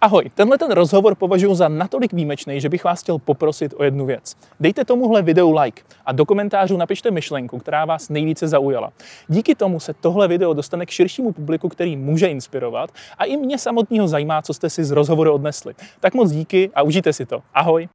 Ahoj, tenhle ten rozhovor považuji za natolik výjimečný, že bych vás chtěl poprosit o jednu věc. Dejte tomuhle videu like a do komentářů napište myšlenku, která vás nejvíce zaujala. Díky tomu se tohle video dostane k širšímu publiku, který může inspirovat a i mě samotného zajímá, co jste si z rozhovoru odnesli. Tak moc díky a užijte si to. Ahoj!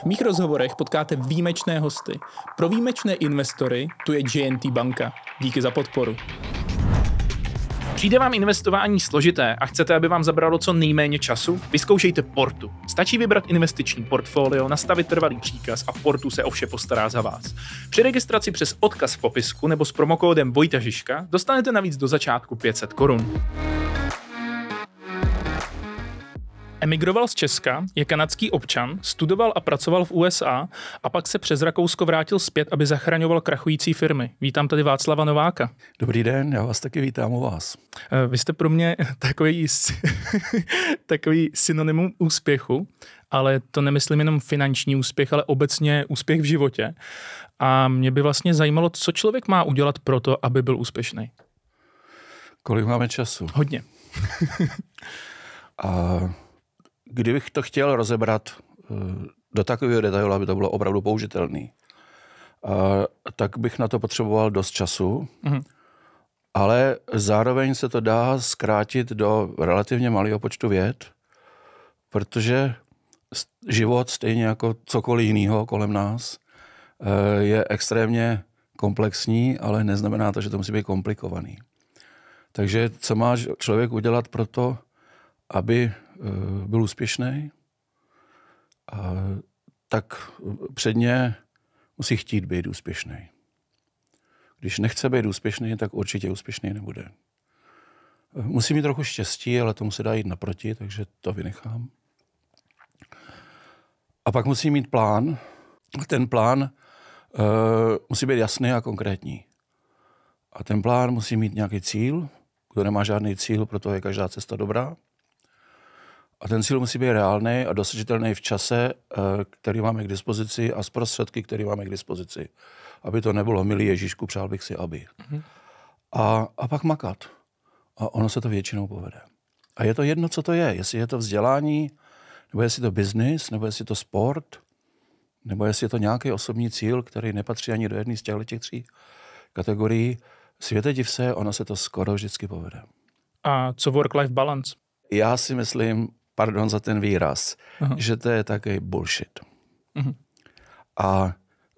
V mých rozhovorech potkáte výjimečné hosty. Pro výjimečné investory tu je JNT Banka. Díky za podporu. Přijde vám investování složité a chcete, aby vám zabralo co nejméně času? Vyzkoušejte Portu. Stačí vybrat investiční portfolio, nastavit trvalý příkaz a Portu se o vše postará za vás. Při registraci přes odkaz v popisku nebo s promokódem Vojta Žižka dostanete navíc do začátku 500 korun. Emigroval z Česka, je kanadský občan, studoval a pracoval v USA a pak se přes Rakousko vrátil zpět, aby zachraňoval krachující firmy. Vítám tady Václava Nováka. Dobrý den, já vás taky vítám u vás. Eh, vy jste pro mě takový, takový synonymum úspěchu, ale to nemyslím jenom finanční úspěch, ale obecně úspěch v životě. A mě by vlastně zajímalo, co člověk má udělat pro to, aby byl úspěšný. Kolik máme času? Hodně. a kdybych to chtěl rozebrat eh, do takového detailu, aby to bylo opravdu použitelné, tak bych na to potřeboval dost času, mm-hmm. ale zároveň se to dá zkrátit do relativně malého počtu věd, protože život, stejně jako cokoliv jiného kolem nás, eh, je extrémně komplexní, ale neznamená to, že to musí být komplikovaný. Takže co má člověk udělat pro to, aby Eh, byl úspěšný, tak eh, předně musí chtít být úspěšný. Když nechce být úspěšný, tak určitě úspěšný nebude. Eh, musí mít trochu štěstí, ale tomu se dá jít naproti, takže to vynechám. A pak musí mít plán. Ten plán uh, musí být jasný a konkrétní. A ten plán musí mít nějaký cíl. Kdo nemá žádný cíl, proto je každá cesta dobrá. A ten cíl musí být reálný a dosažitelný v čase, eh, který máme k dispozici a z prostředky, které máme k dispozici. Aby to nebylo, milý Ježíšku, přál bych si, aby. Mm-hmm. A, a pak makat. A ono se to většinou povede. A je to jedno, co to je. Jestli je to vzdělání, nebo jestli to biznis, nebo jestli to sport, nebo jestli je to nějaký osobní cíl, který nepatří ani do jedné z těchto těch tří kategorií. Světe div se, ono se to skoro vždycky povede. A co work-life balance? Já si myslím, pardon za ten výraz, uh-huh. že to je takový bullshit. Uh-huh. A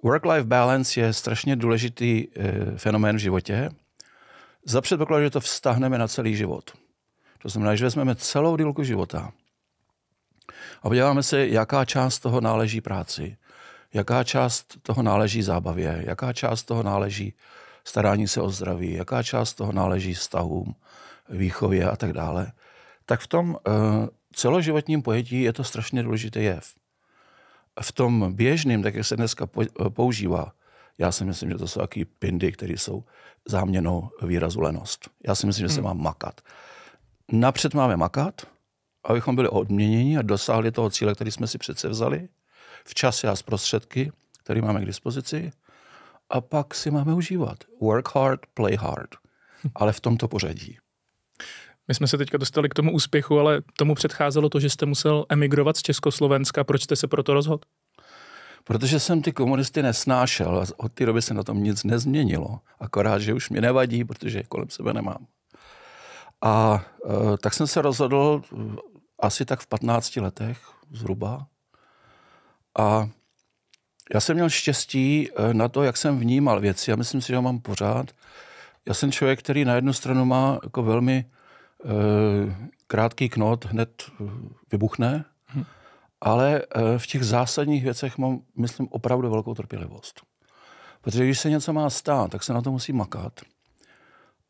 work-life balance je strašně důležitý e, fenomén v životě. Za předpokladu, že to vztahneme na celý život. To znamená, že vezmeme celou dílku života a podíváme se, jaká část toho náleží práci, jaká část toho náleží zábavě, jaká část toho náleží starání se o zdraví, jaká část toho náleží vztahům, výchově a tak dále, tak v tom eh, celoživotním pojetí je to strašně důležitý jev. V tom běžném, tak jak se dneska eh, používá, já si myslím, že to jsou taky pindy, které jsou záměnou výrazu lenost. Já si myslím, že se hmm. má makat. Napřed máme makat, abychom byli odměněni a dosáhli toho cíle, který jsme si přece vzali, v čase a zprostředky, které který máme k dispozici, a pak si máme užívat. Work hard, play hard. Ale v tomto pořadí. My jsme se teďka dostali k tomu úspěchu, ale tomu předcházelo to, že jste musel emigrovat z Československa. Proč jste se proto rozhodl? Protože jsem ty komunisty nesnášel a od té doby se na tom nic nezměnilo. Akorát, že už mě nevadí, protože je kolem sebe nemám. A e, tak jsem se rozhodl e, asi tak v 15 letech zhruba. A já jsem měl štěstí e, na to, jak jsem vnímal věci. Já myslím si, že ho mám pořád. Já jsem člověk, který na jednu stranu má jako velmi Eh, krátký knot hned eh, vybuchne, mhm. ale eh, v těch zásadních věcech mám, myslím, opravdu velkou trpělivost. Protože když se něco má stát, tak se na to musí makat.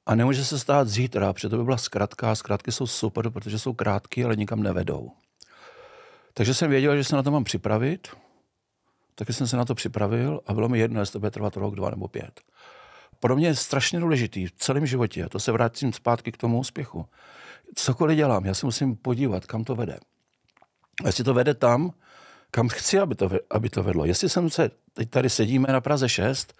A nemůže se stát zítra, protože to by byla zkratka. Zkratky jsou super, protože jsou krátké, ale nikam nevedou. Takže jsem věděl, že se na to mám připravit, taky jsem se na to připravil a bylo mi jedno, jestli to bude trvat rok, dva nebo pět pro mě je strašně důležitý v celém životě, a to se vrátím zpátky k tomu úspěchu. Cokoliv dělám, já se musím podívat, kam to vede. A Jestli to vede tam, kam chci, aby to, aby to vedlo. Jestli jsem se, teď tady sedíme na Praze 6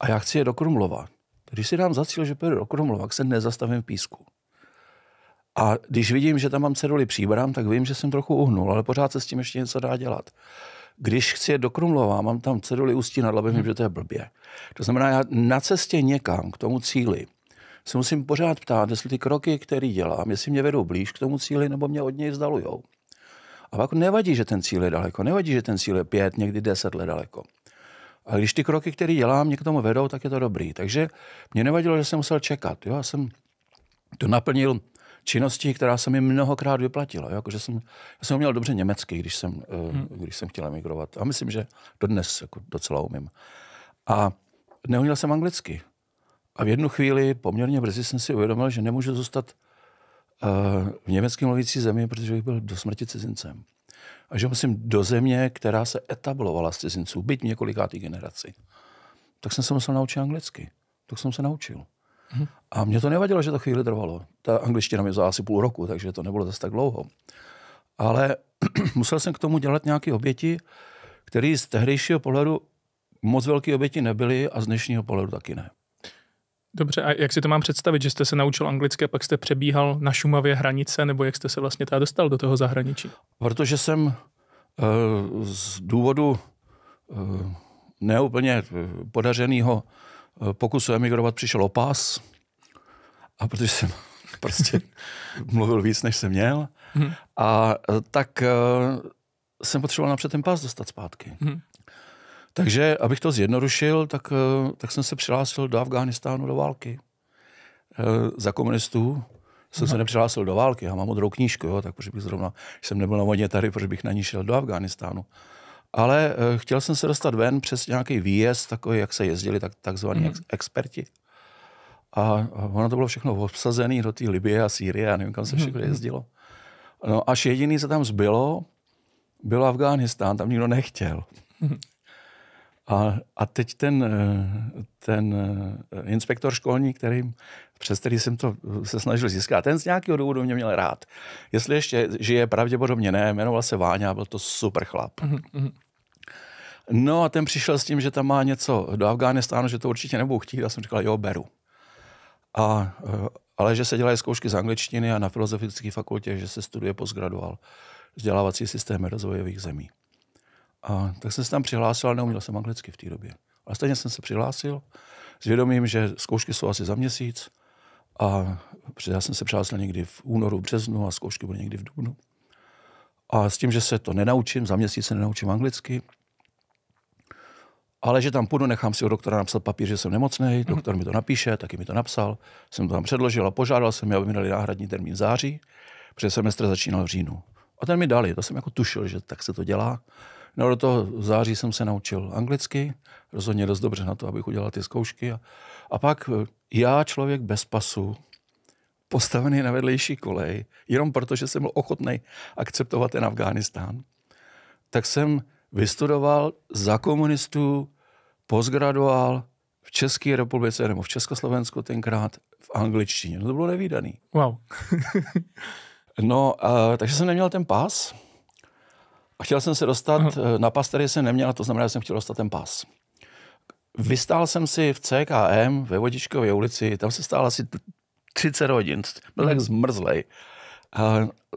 a já chci je do Krumlova. Když si dám za cíl, že půjdu do Krumlova, tak se nezastavím v písku. A když vidím, že tam mám ceduli příbram, tak vím, že jsem trochu uhnul, ale pořád se s tím ještě něco dá dělat. Když chci jet do Krumlova, mám tam ceduli Ústí nad Labem, hmm. že to je blbě. To znamená, já na cestě někam k tomu cíli se musím pořád ptát, jestli ty kroky, které dělám, jestli mě vedou blíž k tomu cíli, nebo mě od něj vzdalujou. A pak nevadí, že ten cíl je daleko, nevadí, že ten cíl je pět, někdy deset let daleko. A když ty kroky, které dělám, mě k tomu vedou, tak je to dobrý. Takže mě nevadilo, že jsem musel čekat. Jo? Já jsem to naplnil činnosti, která se mi mnohokrát vyplatila. Jako, že jsem, já jsem uměl dobře německy, když jsem, eh, hmm. když jsem chtěl emigrovat. A myslím, že dodnes jako docela umím. A neuměl jsem anglicky. A v jednu chvíli, poměrně brzy, jsem si uvědomil, že nemůžu zůstat uh, v německy mluvící zemi, protože bych byl do smrti cizincem. A že musím do země, která se etablovala z cizinců, byť několikátý generaci. Tak jsem se musel naučit anglicky. Tak jsem se naučil. A mě to nevadilo, že to chvíli trvalo. Ta angličtina mi vzala asi půl roku, takže to nebylo zase tak dlouho. Ale musel jsem k tomu dělat nějaké oběti, které z tehdejšího pohledu moc velké oběti nebyly a z dnešního pohledu taky ne. Dobře, a jak si to mám představit, že jste se naučil anglicky a pak jste přebíhal na Šumavě hranice, nebo jak jste se vlastně teda dostal do toho zahraničí? Protože jsem eh, z důvodu eh, neúplně eh, podařeného pokusu emigrovat přišel opas a protože jsem prostě mluvil víc, než jsem měl, hmm. a eh, tak eh, jsem potřeboval napřed ten pás dostat zpátky. Hmm. Takže, abych to zjednodušil, tak, eh, tak jsem se přihlásil do Afghánistánu do války. Uh, za komunistů jsem se mhm. nepřihlásil do války, já mám modrou knížku, jo, tak proč bych zrovna, když jsem nebyl na vodě tady, proč bych na ní šel do Afghánistánu ale eh, chtěl jsem se dostat ven přes nějaký výjezd, takový, jak se jezdili tak, takzvaní mm Ex- experti. A ono to bylo všechno obsazené do té Libie a Sýrie a nevím, kam se mhm, všechno mhm. jezdilo. No, až jediný, co tam zbylo, byl Afghánistán, tam nikdo nechtěl. A, a teď ten, eh, ten eh, inspektor školní, který, přes který jsem to eh, se snažil získat, ten z nějakého důvodu mě měl rád. Jestli ještě žije, pravděpodobně ne, jmenoval se Váňa, byl to super chlap. Mm-hmm. No a ten přišel s tím, že tam má něco do Afghánistánu, že to určitě nebudu chtít. A jsem říkal, jo, beru. A, ale že se dělají zkoušky z angličtiny a na filozofické fakultě, že se studuje postgraduál vzdělávací systémy rozvojových zemí. A tak jsem se tam přihlásil, ale neuměl jsem anglicky v té době. Ale stejně jsem se přihlásil s vědomím, že zkoušky jsou asi za měsíc. A já jsem se přihlásil někdy v únoru, březnu a zkoušky byly někdy v dubnu. A s tím, že se to nenaučím, za měsíc se nenaučím anglicky, ale že tam půjdu, nechám si od doktora napsat papír, že jsem nemocný, mhm. doktor mi to napíše, taky mi to napsal. Jsem to tam předložil a požádal jsem, aby mi dali náhradní termín v září, protože semestr začínal v říjnu. A ten mi dali, to jsem jako tušil, že tak se to dělá. No do toho září jsem se naučil anglicky, rozhodně dost dobře na to, abych udělal ty zkoušky. A, a pak e, já, člověk bez pasu, postavený na vedlejší kolej, jenom protože jsem byl ochotný akceptovat ten Afghánistán, tak jsem vystudoval za komunistů, postgraduál v České republice nebo v Československu tenkrát v angličtině. No to bylo nevýdaný. Wow. no, a, takže jsem neměl ten pas. A chtěl jsem se dostat Aha. Eh, na pas, který jsem neměl, to znamená, že jsem chtěl dostat ten pas. Vystál jsem si v CKM ve Vodičkově ulici, tam se stál asi 30 hodin, byl tak hmm. zmrzlej.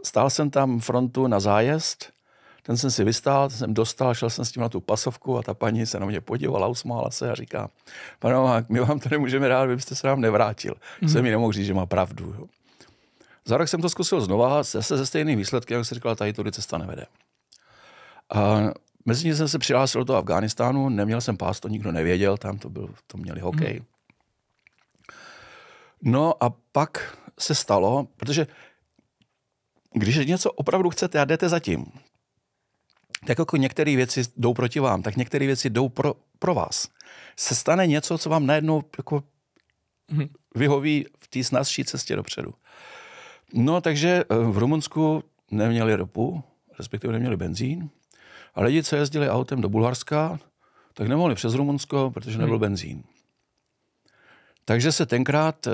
Stál jsem tam frontu na zájezd, ten jsem si vystál, ten jsem dostal, šel jsem s tím na tu pasovku a ta paní se na mě podívala, usmála se a říká, pane Novák, my vám to nemůžeme rád, vy byste se nám nevrátil. Mm-hmm. Jsem mi nemohl říct, že má pravdu. Jo. Za rok jsem to zkusil znova, zase se stejným výsledkem, jak jsem říkal, tady tudy cesta nevede. A mezi ně jsem se přihlásil do toho Afganistánu, neměl jsem pás, to nikdo nevěděl, tam to, byl, to měli hokej. Hmm. No a pak se stalo, protože když něco opravdu chcete a jdete za tím, tak jako některé věci jdou proti vám, tak některé věci jdou pro, pro vás. Se stane něco, co vám najednou jako hmm. vyhoví v té snazší cestě dopředu. No takže eh, v Rumunsku neměli ropu, respektive neměli benzín, a lidi, co jezdili autem do Bulharska, tak nemohli přes Rumunsko, protože nebyl hmm. benzín. Takže se tenkrát e,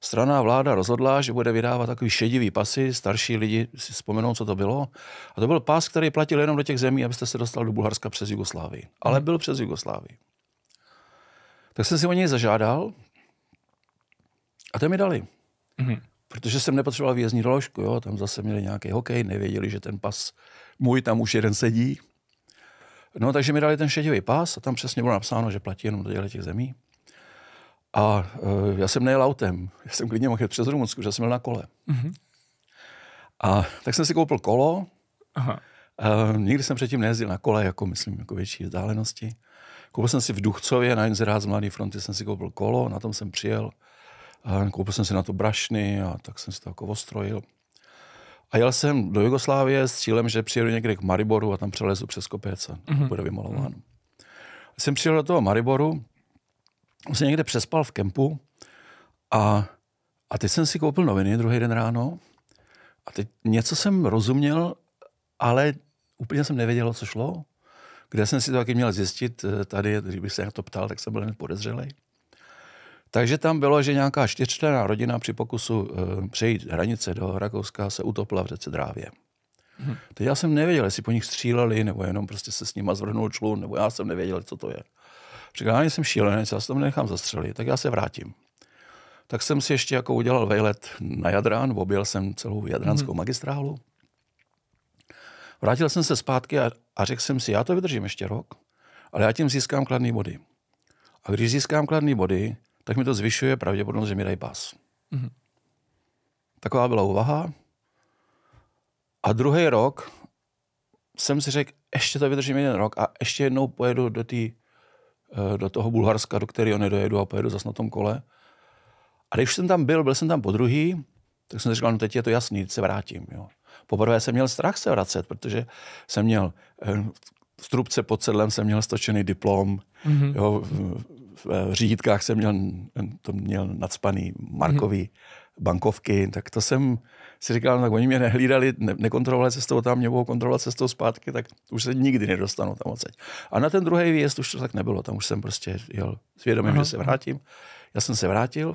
straná vláda rozhodla, že bude vydávat takový šedivý pasy, starší lidi si vzpomenou, co to bylo. A to byl pas, který platil jenom do těch zemí, abyste se dostal do Bulharska přes Jugoslávii. Ale hmm. byl přes Jugoslávii. Tak jsem si o něj zažádal a to mi dali. Hmm protože jsem nepotřeboval výjezdní doložku. Jo? Tam zase měli nějaký hokej, nevěděli, že ten pas můj tam už jeden sedí. No, takže mi dali ten šedivý pas a tam přesně bylo napsáno, že platí jenom do těch zemí. A e, já jsem nejel autem, já jsem klidně mohl jít přes Rumunsku, že jsem měl na kole. Mm-hmm. A tak jsem si koupil kolo. Aha. E, nikdy jsem předtím nejezdil na kole, jako myslím, jako větší vzdálenosti. Koupil jsem si v Duchcově na Inzerát z Mladé fronty, jsem si koupil kolo, na tom jsem přijel koupil jsem si na to brašny a tak jsem si to jako ostrojil. A jel jsem do Jugoslávie s cílem, že přijedu někde k Mariboru a tam přelezu přes kopec a mm-hmm. bude vymalován. Mm-hmm. Jsem přijel do toho Mariboru, jsem někde přespal v kempu a, a teď jsem si koupil noviny druhý den ráno a teď něco jsem rozuměl, ale úplně jsem nevěděl, co šlo. Kde jsem si to taky měl zjistit, eh, tady, když bych se na to ptal, tak jsem byl hned podezřelej. Takže tam bylo, že nějaká čtyřčlená rodina při pokusu e, přejít hranice do Rakouska se utopila v řece Drávě. Hmm. Teď já jsem nevěděl, jestli po nich stříleli, nebo jenom prostě se s nima zvrhnul člun, nebo já jsem nevěděl, co to je. Říkal, já jsem šílený, já se tam nechám zastřelit, tak já se vrátím. Tak jsem si ještě jako udělal vejlet na Jadran, objel jsem celou jadranskou hmm. magistrálu. Vrátil jsem se zpátky a, a řekl jsem si, já to vydržím ještě rok, ale já tím získám kladný body. A když získám kladný body, tak mi to zvyšuje pravděpodobnost, že mi dají pas. Mm-hmm. Taková byla úvaha. A druhý rok jsem si řekl, ještě to vydržím jeden rok a ještě jednou pojedu do, tý, eh, do toho Bulharska, do kterého nedojedu a pojedu zase na tom kole. A když jsem tam byl, byl jsem tam po druhý, tak jsem si říkal, no teď je to jasný, teď se vrátím. Jo. Poprvé jsem měl strach se vracet, protože jsem měl eh, v trubce pod sedlem jsem měl stočený diplom, mm-hmm. jo, Eh, v řídítkách jsem měl, to měl nadspaný Markový hmm. bankovky, tak to jsem si říkal, no tak oni mě nehlídali, ne, nekontrolovali cestou tam, mě budou kontrolovat cestou zpátky, tak už se nikdy nedostanu tam odsaď. A na ten druhý výjezd už to tak nebylo, tam už jsem prostě jel svědomě že se vrátím. Já jsem se vrátil,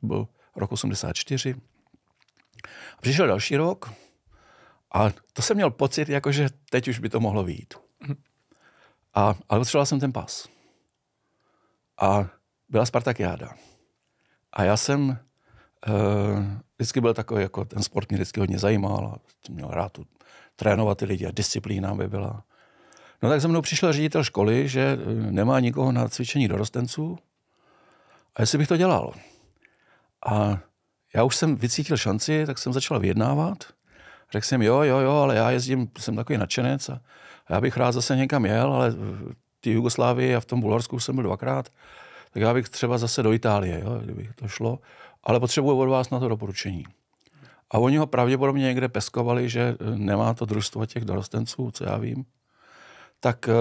to byl rok 84. A přišel další rok a to jsem měl pocit, jakože teď už by to mohlo výjít. Mhm. A, ale potřeboval jsem ten pas. A byla Spartakiáda. A já jsem e, vždycky byl takový, jako ten sport mě vždycky hodně zajímal a měl rád tu, trénovat ty lidi a disciplína by byla. No tak se mnou přišel ředitel školy, že eh, nemá nikoho na cvičení dorostenců a jestli bych to dělal. A já už jsem vycítil šanci, tak jsem začal vyjednávat. Řekl jsem, jo, jo, jo, ale já jezdím, jsem takový nadšenec a já bych rád zase někam jel, ale eh, té Jugoslávii a v tom Bulharsku jsem byl dvakrát, tak já bych třeba zase do Itálie, jo, kdyby to šlo, ale potřebuji od vás na to doporučení. A oni ho pravděpodobně někde peskovali, že e, nemá to družstvo těch dorostenců, co já vím. Tak e,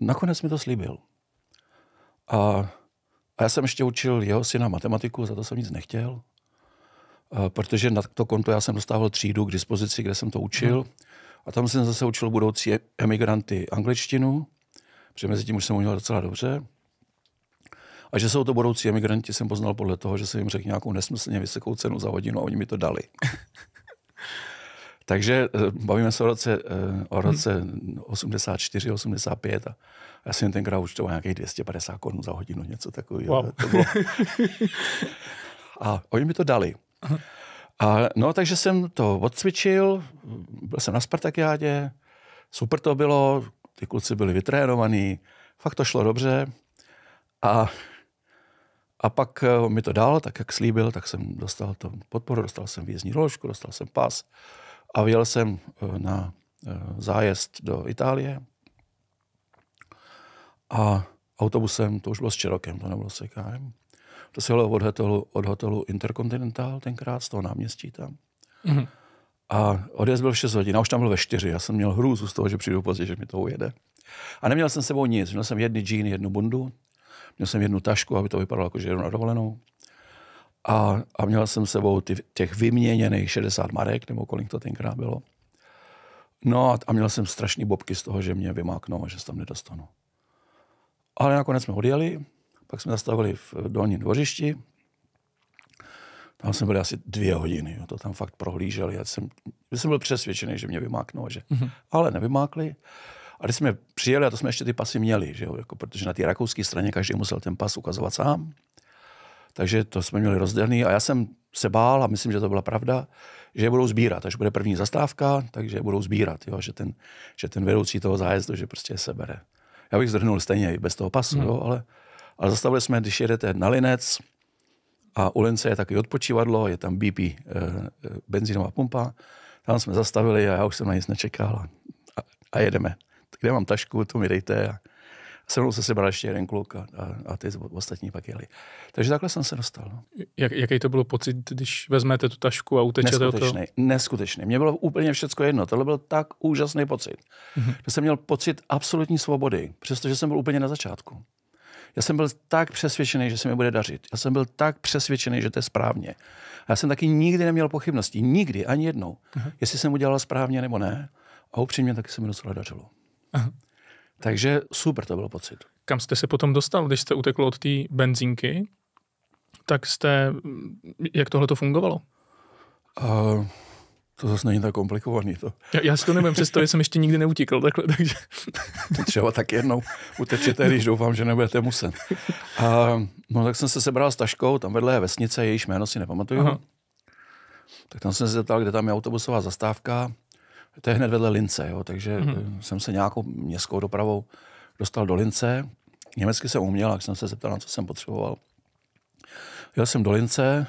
nakonec mi to slíbil. A, a já jsem ještě učil jeho syna matematiku, za to jsem nic nechtěl, e, protože na to konto já jsem dostával třídu k dispozici, kde jsem to učil. Hmm. A tam jsem zase učil budoucí emigranty angličtinu protože mezi tím už jsem uměl docela dobře. A že jsou to budoucí emigranti, jsem poznal podle toho, že jsem jim řekl nějakou nesmyslně vysokou cenu za hodinu a oni mi to dali. Takže eh, bavíme se o roce, eh, o hmm. roce 84, 85 a já jsem tenkrát účtoval nějakých 250 korun za hodinu, něco takového. Wow. To bylo... A oni mi to dali. A, no, takže jsem to odcvičil, byl jsem na Spartakiádě, super to bylo, ty kluci byli vytrénovaní, fakt to šlo dobře. A, a pak eh, mi to dal, tak jak slíbil, tak jsem dostal to podporu, dostal jsem výjezdní doložku, dostal jsem pas a vyjel jsem eh, na eh, zájezd do Itálie a autobusem, to už bylo s Čerokem, to nebylo s EKM, To se jelo od hotelu, od hotelu Intercontinental tenkrát, z toho náměstí tam. Mm-hmm. A odjezd byl v 6 hodin, a už tam byl ve 4. Já jsem měl hrůzu z toho, že přijdu pozdě, že mi to ujede. A neměl jsem sebou nic. Měl jsem jedny džíny, jednu bundu, měl jsem jednu tašku, aby to vypadalo jako, že jedu na dovolenou. A, a měl jsem sebou ty, těch vyměněných 60 marek, nebo kolik to tenkrát bylo. No a, a měl jsem strašný bobky z toho, že mě vymáknou a že se tam nedostanu. Ale nakonec jsme odjeli, pak jsme zastavili v dolním dvořišti, tam jsem byl asi dvě hodiny, jo, to tam fakt prohlíželi. Já jsem, já jsem byl přesvědčený, že mě vymáknou, že, mm-hmm. ale nevymákli. A když jsme přijeli, a to jsme ještě ty pasy měli, že jo, jako, protože na té rakouské straně každý musel ten pas ukazovat sám. Takže to jsme měli rozdělený a já jsem se bál, a myslím, že to byla pravda, že je budou sbírat, až bude první zastávka, takže je budou sbírat, jo, že, ten, že ten vedoucí toho zájezdu, že prostě je sebere. Já bych zdrhnul stejně i bez toho pasu, mm. jo, ale, ale zastavili jsme, když jedete na Linec, a u Lence je taky odpočívadlo, je tam BP e, eh, eh, benzínová pumpa. Tam jsme zastavili a já už jsem na nic nečekal. A, a jedeme. Tak kde mám tašku, to mi dejte. A se mnou se sebral ještě jeden kluk a, a, a ty ostatní pak jeli. Takže takhle jsem se dostal. No. Jak, jaký to bylo pocit, když vezmete tu tašku a utečete od toho? Neskutečný. Mně bylo úplně všechno jedno. Tohle byl tak úžasný pocit. Mm-hmm. Že jsem měl pocit absolutní svobody, přestože jsem byl úplně na začátku. Já jsem byl tak přesvědčený, že se mi bude dařit. Já jsem byl tak přesvědčený, že to je správně. A já jsem taky nikdy neměl pochybnosti. Nikdy, ani jednou. uh-huh. Jestli jsem udělal správně nebo ne. A upřímně taky se mi docela dařilo. Uh-huh. Takže super to byl pocit. Kam jste se potom dostal, když jste utekl od té benzínky? Tak jste, jak tohle to fungovalo? Uh, to zase není tak komplikovaný. To. Já, já si to nevím představit, jsem ještě nikdy neutíkal takhle, takže... Třeba tak jednou utečete, když doufám, že nebudete muset. A, no tak jsem se sebral s taškou, tam vedle je vesnice, jejíž jméno si nepamatuju. Aha. Tak tam jsem se zeptal, kde tam je autobusová zastávka. To je hned vedle Lince, jo, takže hmm jsem se nějakou městskou dopravou dostal do Lince. Německy jsem uměl, tak jsem se zeptal, na co jsem potřeboval. Jel jsem do Lince,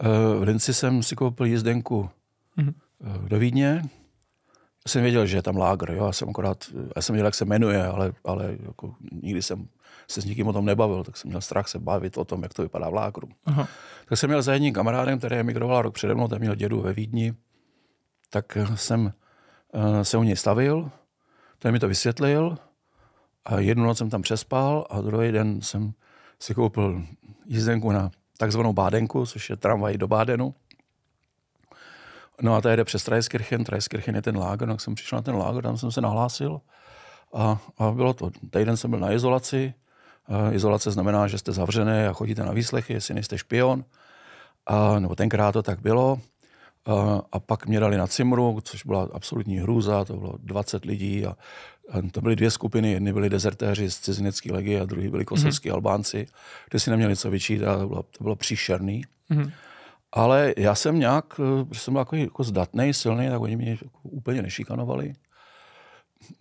eh, v Linci jsem si koupil jízdenku mhm. Eh, do Vídně. Já jsem věděl, že je tam lágr, jo, já jsem akorát, eh, já jsem věděl, jak se jmenuje, ale, ale jako nikdy jsem se s nikým o tom nebavil, tak jsem měl strach se bavit o tom, jak to vypadá v lágru. Aha. Tak jsem měl za jedním kamarádem, který emigroval rok přede mnou, ten měl dědu ve Vídni, tak eh, jsem se u něj stavil, ten mi to vysvětlil a jednu noc jsem tam přespal a druhý den jsem si koupil jízdenku na takzvanou Bádenku, což je tramvaj do Bádenu. No a tady jde přes Trajskirchen, Trajskirchen je ten lágr, tak jsem přišel na ten lágr, tam jsem se nahlásil a, a bylo to. Týden jsem byl na izolaci, a izolace znamená, že jste zavřené a chodíte na výslechy, jestli nejste špion, a, nebo tenkrát to tak bylo. A, a pak mě dali na Cimru, což byla absolutní hrůza, to bylo 20 lidí a, a to byly dvě skupiny, jedny byli dezertéři z cizinecké legie a druhý byli mhm. kosovský mm-hmm. Albánci, kteří si neměli co vyčít a to bylo, to bylo příšerný. Mm-hmm. Ale já jsem nějak, protože eh, jsem byl jako, jako zdatný, silný, tak oni mě jako úplně nešikanovali.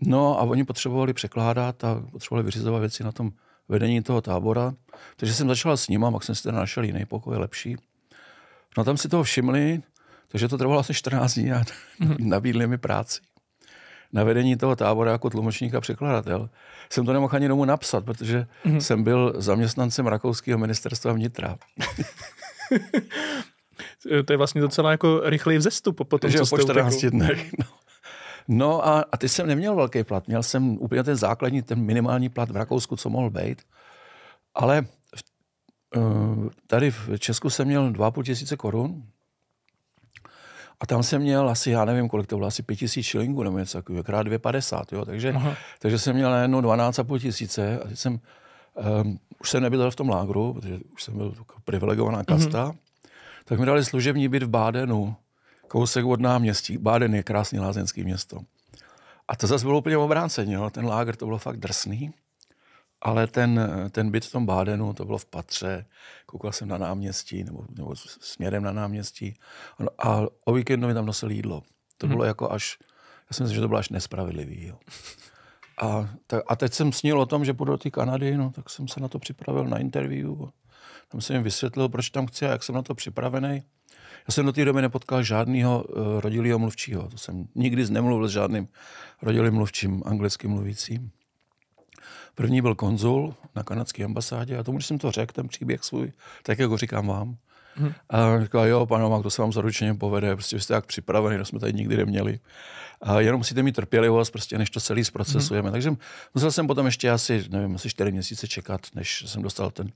No a oni potřebovali překládat a potřebovali vyřizovat věci na tom vedení toho tábora. Takže jsem začal s a pak jsem si teda našel jiný pokoj, lepší. No tam si toho všimli, takže to trvalo asi 14 dní a mhm. nabídli mi práci na vedení toho tábora jako tlumočník a překladatel. Jsem to nemohl ani domů napsat, protože mm-hmm. jsem byl zaměstnancem rakouského ministerstva vnitra. Eh, to je vlastně docela jako rychlý vzestup po tom, že co po 14 dnech. No. No a, a ty jsem neměl velký plat. Měl jsem úplně ten základní, ten minimální plat v Rakousku, co mohl být. Ale v, eh, tady v Česku jsem měl 2,5 tisíce korun. A tam jsem měl asi, já nevím, kolik to bylo, asi 5 tisíc šilingů nebo něco takového, krát 2,50, jo. Takže, takže jsem měl najednou 12,5 tisíce a jsem, um, už jsem nebyl v tom lágru, protože už jsem byl privilegovaná kasta. Mm-hmm tak mi dali služební byt v Bádenu, kousek od náměstí. Báden je krásný lázeňský město. A to zase bylo úplně obráceně, jo. ten lágr to bylo fakt drsný, ale ten, ten byt v tom Bádenu, to bylo v patře, koukal jsem na náměstí, nebo, nebo směrem na náměstí a o víkendu mi tam nosil jídlo. To mhm. bylo hmm. jako až, já si myslím, že to bylo až nespravedlivý. Jo. A, a teď jsem snil o tom, že půjdu do té Kanady, no, tak jsem se na to připravil na interview. Tam jsem jim vysvětlil, proč tam chci a jak jsem na to připravený. Já jsem do té doby nepotkal žádného uh, rodilého mluvčího. To jsem nikdy nemluvil s žádným rodilým mluvčím anglicky mluvícím. První byl konzul na kanadské ambasádě a tomu, když jsem to řekl, ten příběh svůj, tak jako říkám vám, Hmm. A říkal, jo, pane Omák, to se vám zaručeně povede, prostě jste tak připravený, to jsme tady nikdy neměli. A jenom musíte mít trpělivost, prostě než to celý mhm. zprocesujeme. Hmm. Takže musel jsem potom ještě asi, nevím, asi čtyři měsíce čekat, než jsem dostal ten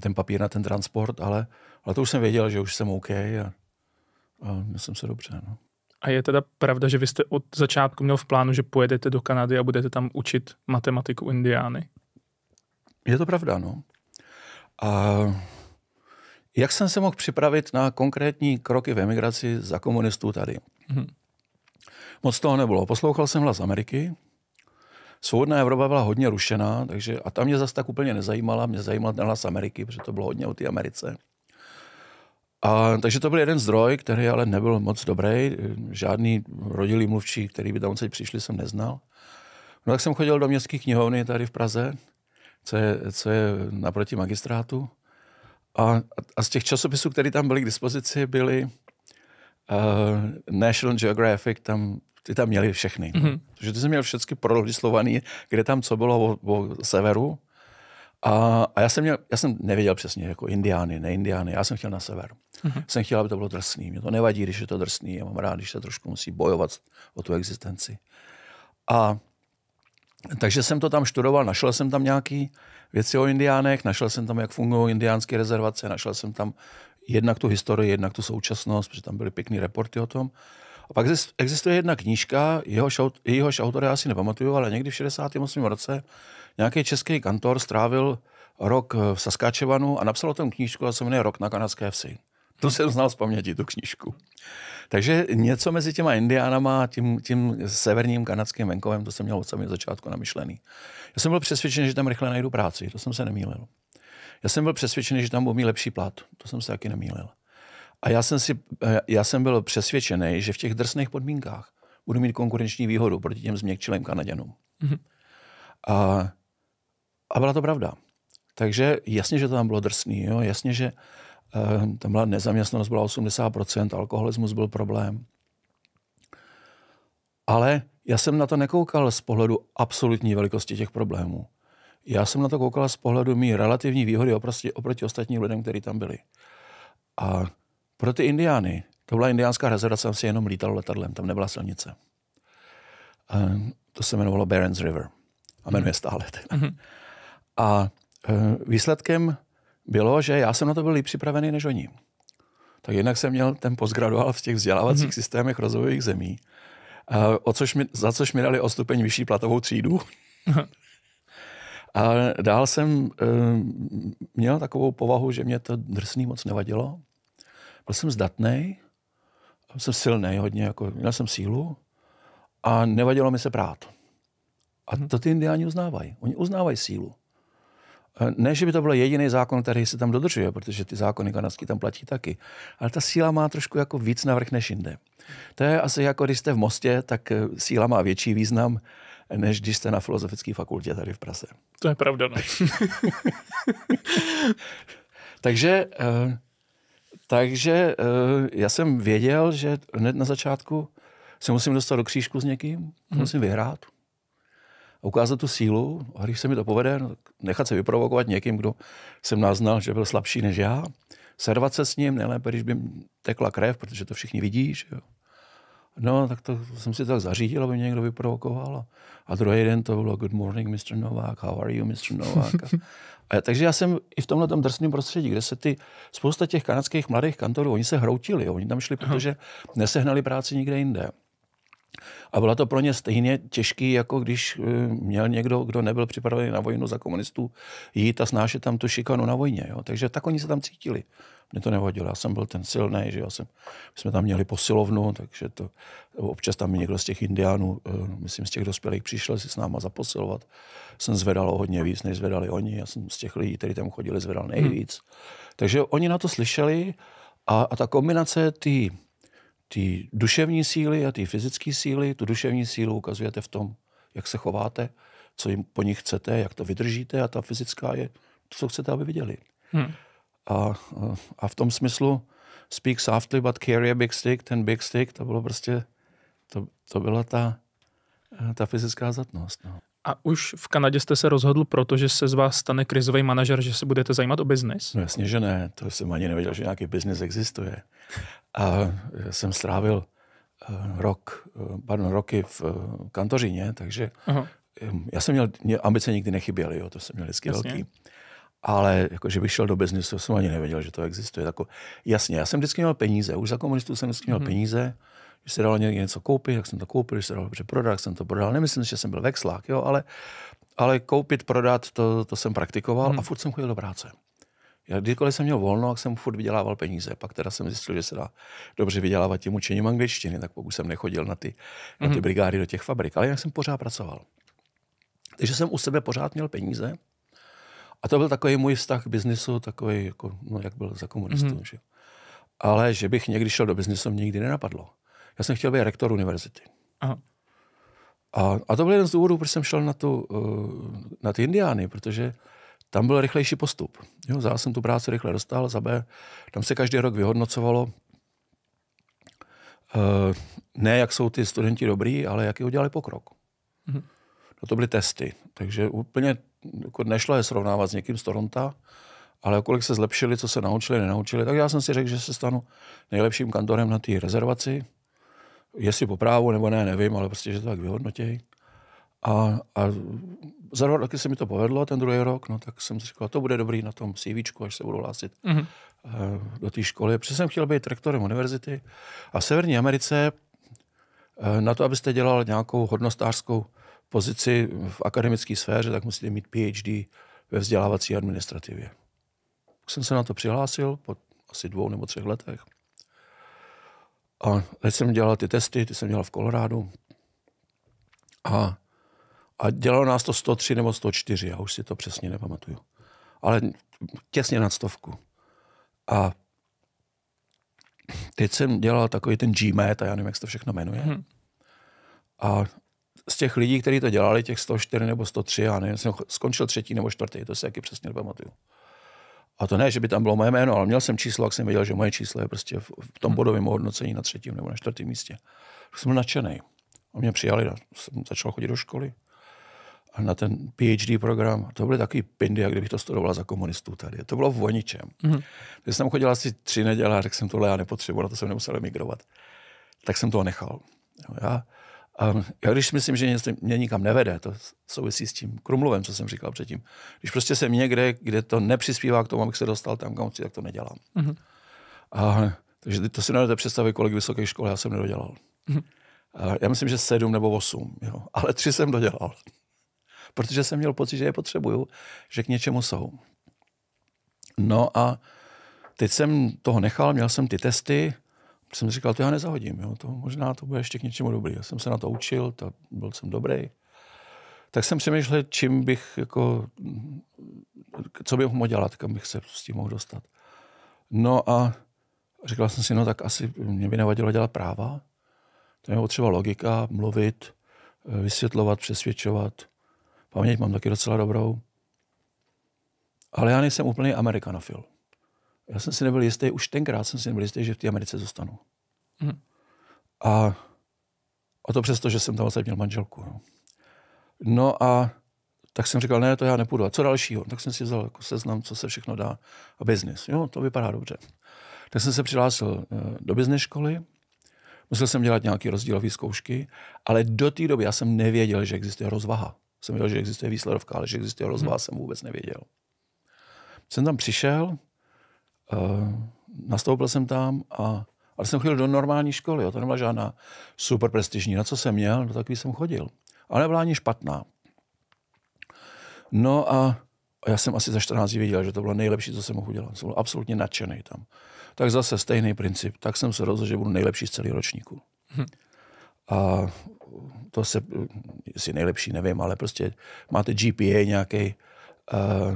ten papír na ten transport, ale, ale to už jsem věděl, že už jsem OK a, a měl jsem se dobře. No. A je teda pravda, že vy jste od začátku měl v plánu, že pojedete do Kanady a budete tam učit matematiku indiány? Je to pravda, no. A jak jsem se mohl připravit na konkrétní kroky v emigraci za komunistů tady? Hmm. Moc toho nebylo. Poslouchal jsem hlas Ameriky, Svobodná Evropa byla hodně rušená, takže, a ta mě zase tak úplně nezajímala, mě zajímal ten hlas Ameriky, protože to bylo hodně o té Americe. A, takže to byl jeden zdroj, který ale nebyl moc dobrý. Žádný rodilý mluvčí, který by tam teď přišli, jsem neznal. No tak jsem chodil do městské knihovny tady v Praze, co je, co je naproti magistrátu. A, a z těch časopisů, které tam byly k dispozici, byly uh, National Geographic, tam ty tam měli všechny. Mm-hmm. Takže ty jsem měl všechny prodislovaný, kde tam co bylo o, o severu. A, a já, jsem měl, já jsem nevěděl přesně, jako indiány, indiány, já jsem chtěl na sever. Mm-hmm. Jsem chtěl, aby to bylo drsný. Mě to nevadí, když je to drsný, já mám rád, když se trošku musí bojovat o tu existenci. A takže jsem to tam študoval, našel jsem tam nějaký věci o indiánech, našel jsem tam, jak fungují indiánské rezervace, našel jsem tam jednak tu historii, jednak tu současnost, protože tam byly pěkný reporty o tom. A pak existuje jedna knížka, jeho, jeho autora já si nepamatuju, ale někdy v 68. roce nějaký český kantor strávil rok v Saskáčevanu a napsal o tom knížku a se jmenuje Rok na kanadské vsi. To jsem znal z paměti, tu knížku. Takže něco mezi těma indiánama a tím, tím severním kanadským venkovem, to jsem měl od samého začátku namyšlený. Já jsem byl přesvědčen, že tam rychle najdu práci, to jsem se nemýlil. Já jsem byl přesvědčen, že tam budu mít lepší plat, to jsem se taky nemýlil. A já jsem, si, eh, já jsem byl přesvědčený, že v těch drsných podmínkách budu mít konkurenční výhodu proti těm změkčilým Kanaděnům. Mm-hmm. A, a byla to pravda. Takže jasně, že to tam bylo drsný, jo? jasně, že uh, tam byla nezaměstnanost byla 80%, alkoholismus byl problém. Ale já jsem na to nekoukal z pohledu absolutní velikosti těch problémů. Já jsem na to koukal z pohledu mý relativní výhody oproti, oproti ostatním lidem, kteří tam byli. A pro ty indiány, to byla indiánská rezervace, tam se jenom lítalo letadlem, tam nebyla silnice. A to se jmenovalo Barrens River a jmenuje mhm. stále. Teda. Mhm. A eh, výsledkem bylo, že já jsem na to byl líp připravený než oni. Tak jednak jsem měl ten postgraduál v těch vzdělávacích mhm. systémech rozvojových zemí, o což mi, za což mi dali o stupeň vyšší platovou třídu. A dál jsem eh, měl takovou povahu, že mě to drsný moc nevadilo. Byl jsem zdatný, jsem silný hodně, jako, měl jsem sílu a nevadilo mi se prát. A mhm. to ty indiáni uznávají. Oni uznávají sílu. E, ne, že by to byl jediný zákon, který se tam dodržuje, protože ty zákony kanadský tam platí taky. Ale ta síla má trošku jako víc navrch než jinde. To je asi jako, když jste v Mostě, tak e, síla má větší význam, než když jste na filozofické fakultě tady v Praze. To je pravda, Ne? No. Takže e, takže eh, já jsem věděl, že hned na začátku se musím dostat do křížku s někým, hmm. musím vyhrát ukázat tu sílu. A když se mi to povede, no, nechat se vyprovokovat někým, kdo jsem naznal, že byl slabší než já, servat se s ním, nejlépe, když by tekla krev, protože to všichni vidí. Že jo. No, tak to jsem si tak zařídil, aby mě někdo vyprovokoval. A druhý den to bylo Good morning, Mr. Novák, how are you, Mr. Novák. A, eh, takže já jsem i v tomhle drsném prostředí, kde se ty spousta těch kanadských mladých kantorů, oni se hroutili, jo, oni tam šli, protože nesehnali práci nikde jinde. A bylo to pro ně stejně těžký, jako když eh, měl někdo, kdo nebyl připravený na vojnu za komunistů, jít a snášet tam tu šikanu na vojně. Jo. Takže tak oni se tam cítili. Mně to nevadilo, já jsem byl ten silný, že já jsem, my jsme tam měli posilovnu, takže to občas tam někdo z těch indiánů, eh, myslím z těch dospělých přišel si s náma zaposilovat. Jsem zvedal hodně víc, než zvedali oni, já jsem z těch lidí, kteří tam chodili, zvedal nejvíc. Hmm. Takže oni na to slyšeli a, a ta kombinace ty ty duševní síly a ty fyzické síly, tu duševní sílu ukazujete v tom, jak se chováte, co jim po nich chcete, jak to vydržíte a ta fyzická je to, co chcete, aby viděli. Hmm. A, a v tom smyslu speak softly, but carry a big stick, ten big stick, to bylo prostě, to, to byla ta, ta fyzická zatnost. No. A už v Kanadě jste se rozhodl, protože se z vás stane krizový manažer, že se budete zajímat o biznis? No jasně, že ne. To jsem ani nevěděl, že nějaký biznis existuje. A já e, jsem strávil e, rok, e, pardon, roky v kantoříně, takže Aha. já jsem měl, mě ambice nikdy nechyběly, jo, to jsem měl vždycky jasně. velký. Ale jako, že bych šel do biznisu, jsem ani nevěděl, že to existuje. Tako, jasně, já jsem vždycky měl peníze, už za komunistů jsem vždycky měl mm-hmm. peníze, když se dalo něco koupit, tak jsem to koupil, když se dalo dobře prodat, tak jsem to prodal. Nemyslím, že jsem byl vexlák, jo, ale, ale koupit, prodat, to, to jsem praktikoval hmm. a furt jsem chodil do práce. Já kdykoliv jsem měl volno, tak jsem furt vydělával peníze. Pak teda jsem zjistil, že se dá dobře vydělávat tím učením angličtiny, tak pokud jsem nechodil na ty, mm-hmm. na ty hmm. brigády do těch fabrik, ale jinak jsem pořád pracoval. Takže jsem u sebe pořád měl peníze a to byl takový můj vztah k biznisu, takový, jako, no, jak byl za komunistů. Mm-hmm. Že? Ale že bych někdy šel do biznisu, mě nikdy nenapadlo. Já jsem chtěl být rektor univerzity. Aha. A, a to byl jeden z důvodů, proč jsem šel na, tu, eh, na ty Indiány, protože tam byl rychlejší postup. Jo, za jsem tu práci rychle dostal, za B, tam se každý rok vyhodnocovalo, eh, ne jak jsou ty studenti dobrý, ale jaký udělali pokrok. Mhm. No to byly testy, takže úplně jako nešlo je srovnávat s někým z Toronto, ale kolik se zlepšili, co se naučili, nenaučili, tak já jsem si řekl, že se stanu nejlepším kantorem na té rezervaci jestli po právu nebo ne, nevím, ale prostě, že to tak vyhodnotějí. A, a za dva roky se mi to povedlo, ten druhý rok, no tak jsem si říkal, to bude dobrý na tom CV, až se budu hlásit mm-hmm. do té školy. Protože jsem chtěl být rektorem univerzity a v Severní Americe eh, na to, abyste dělal nějakou hodnostářskou pozici v akademické sféře, tak musíte mít PhD ve vzdělávací administrativě. Tak jsem se na to přihlásil po asi dvou nebo třech letech. A teď jsem dělal ty testy, ty jsem dělal v Kolorádu. A, a dělalo nás to 103 nebo 104, já už si to přesně nepamatuju. Ale těsně nad stovku. A teď jsem dělal takový ten GMAT, a já nevím, jak se to všechno jmenuje. Hmm. A z těch lidí, kteří to dělali, těch 104 nebo 103, já nevím, jsem skončil třetí nebo čtvrtý, to si taky přesně nepamatuju. A to ne, že by tam bylo moje jméno, ale měl jsem číslo, jak jsem věděl, že moje číslo je prostě v tom hmm. bodovém hodnocení na třetím nebo na čtvrtém místě. Tak jsem byl nadšený. A mě přijali, a jsem začal chodit do školy. A na ten PhD program, to byly takový pindy, jak kdybych to studoval za komunistů tady. To bylo v Voničem. Mm-hmm. Když jsem chodil asi tři neděle a řekl jsem, tohle já nepotřebuji, na to jsem nemusel emigrovat. Tak jsem toho nechal. já a ehm, já když myslím, že něco mě nikam nevede, to souvisí s tím Krumlovem, co jsem říkal předtím. Když prostě jsem někde, kde to nepřispívá k tomu, abych se dostal tam, kam chci, tak to nedělám. Mm-hmm. A, takže to si nedáte představit, kolik vysoké školy já jsem nedodělal. Mm-hmm. A já myslím, že sedm nebo osm, jo. ale tři jsem dodělal. Protože jsem měl pocit, že je potřebuju, že k něčemu jsou. No a teď jsem toho nechal, měl jsem ty testy, jsem říkal, to já nezahodím, jo, to možná to bude ještě k něčemu dobrý. Já jsem se na to učil, to, byl jsem dobrý. Tak jsem přemýšlel, čím bych, jako, co bych mohl dělat, kam bych se s prostě tím mohl dostat. No a říkal jsem si, no tak asi mě by nevadilo dělat práva. To je potřeba logika, mluvit, eh, vysvětlovat, přesvědčovat. Paměť mám taky docela dobrou. Ale já nejsem úplný amerikanofil. Já jsem si nebyl jistý, už tenkrát jsem si nebyl jistý, že v té Americe zůstanu. Hmm. A, a to přesto, že jsem tam vlastně měl manželku. No. no a tak jsem říkal, ne, to já nepůjdu. A co dalšího? Tak jsem si vzal jako seznam, co se všechno dá. A biznis. Jo, to vypadá dobře. Tak jsem se přihlásil eh, do business školy, musel jsem dělat nějaké rozdílové zkoušky, ale do té doby já jsem nevěděl, že existuje rozvaha. Jsem věděl, že existuje výsledovka, ale že existuje rozvaha, hmm. jsem vůbec nevěděl. Jsem tam přišel, Eh, nastoupil jsem tam a ale jsem chodil do normální školy, jo, to nebyla žádná super prestižní. Na co jsem měl, no takový jsem chodil. Ale nebyla ani špatná. No a já jsem asi za 14 viděl, že to bylo nejlepší, co jsem mohl udělat. Jsem byl absolutně nadšený tam. Tak zase stejný princip. Tak jsem se rozhodl, že budu nejlepší z celého ročníku. Hm. A to se, jestli nejlepší, nevím, ale prostě máte GPA nějaký Eh,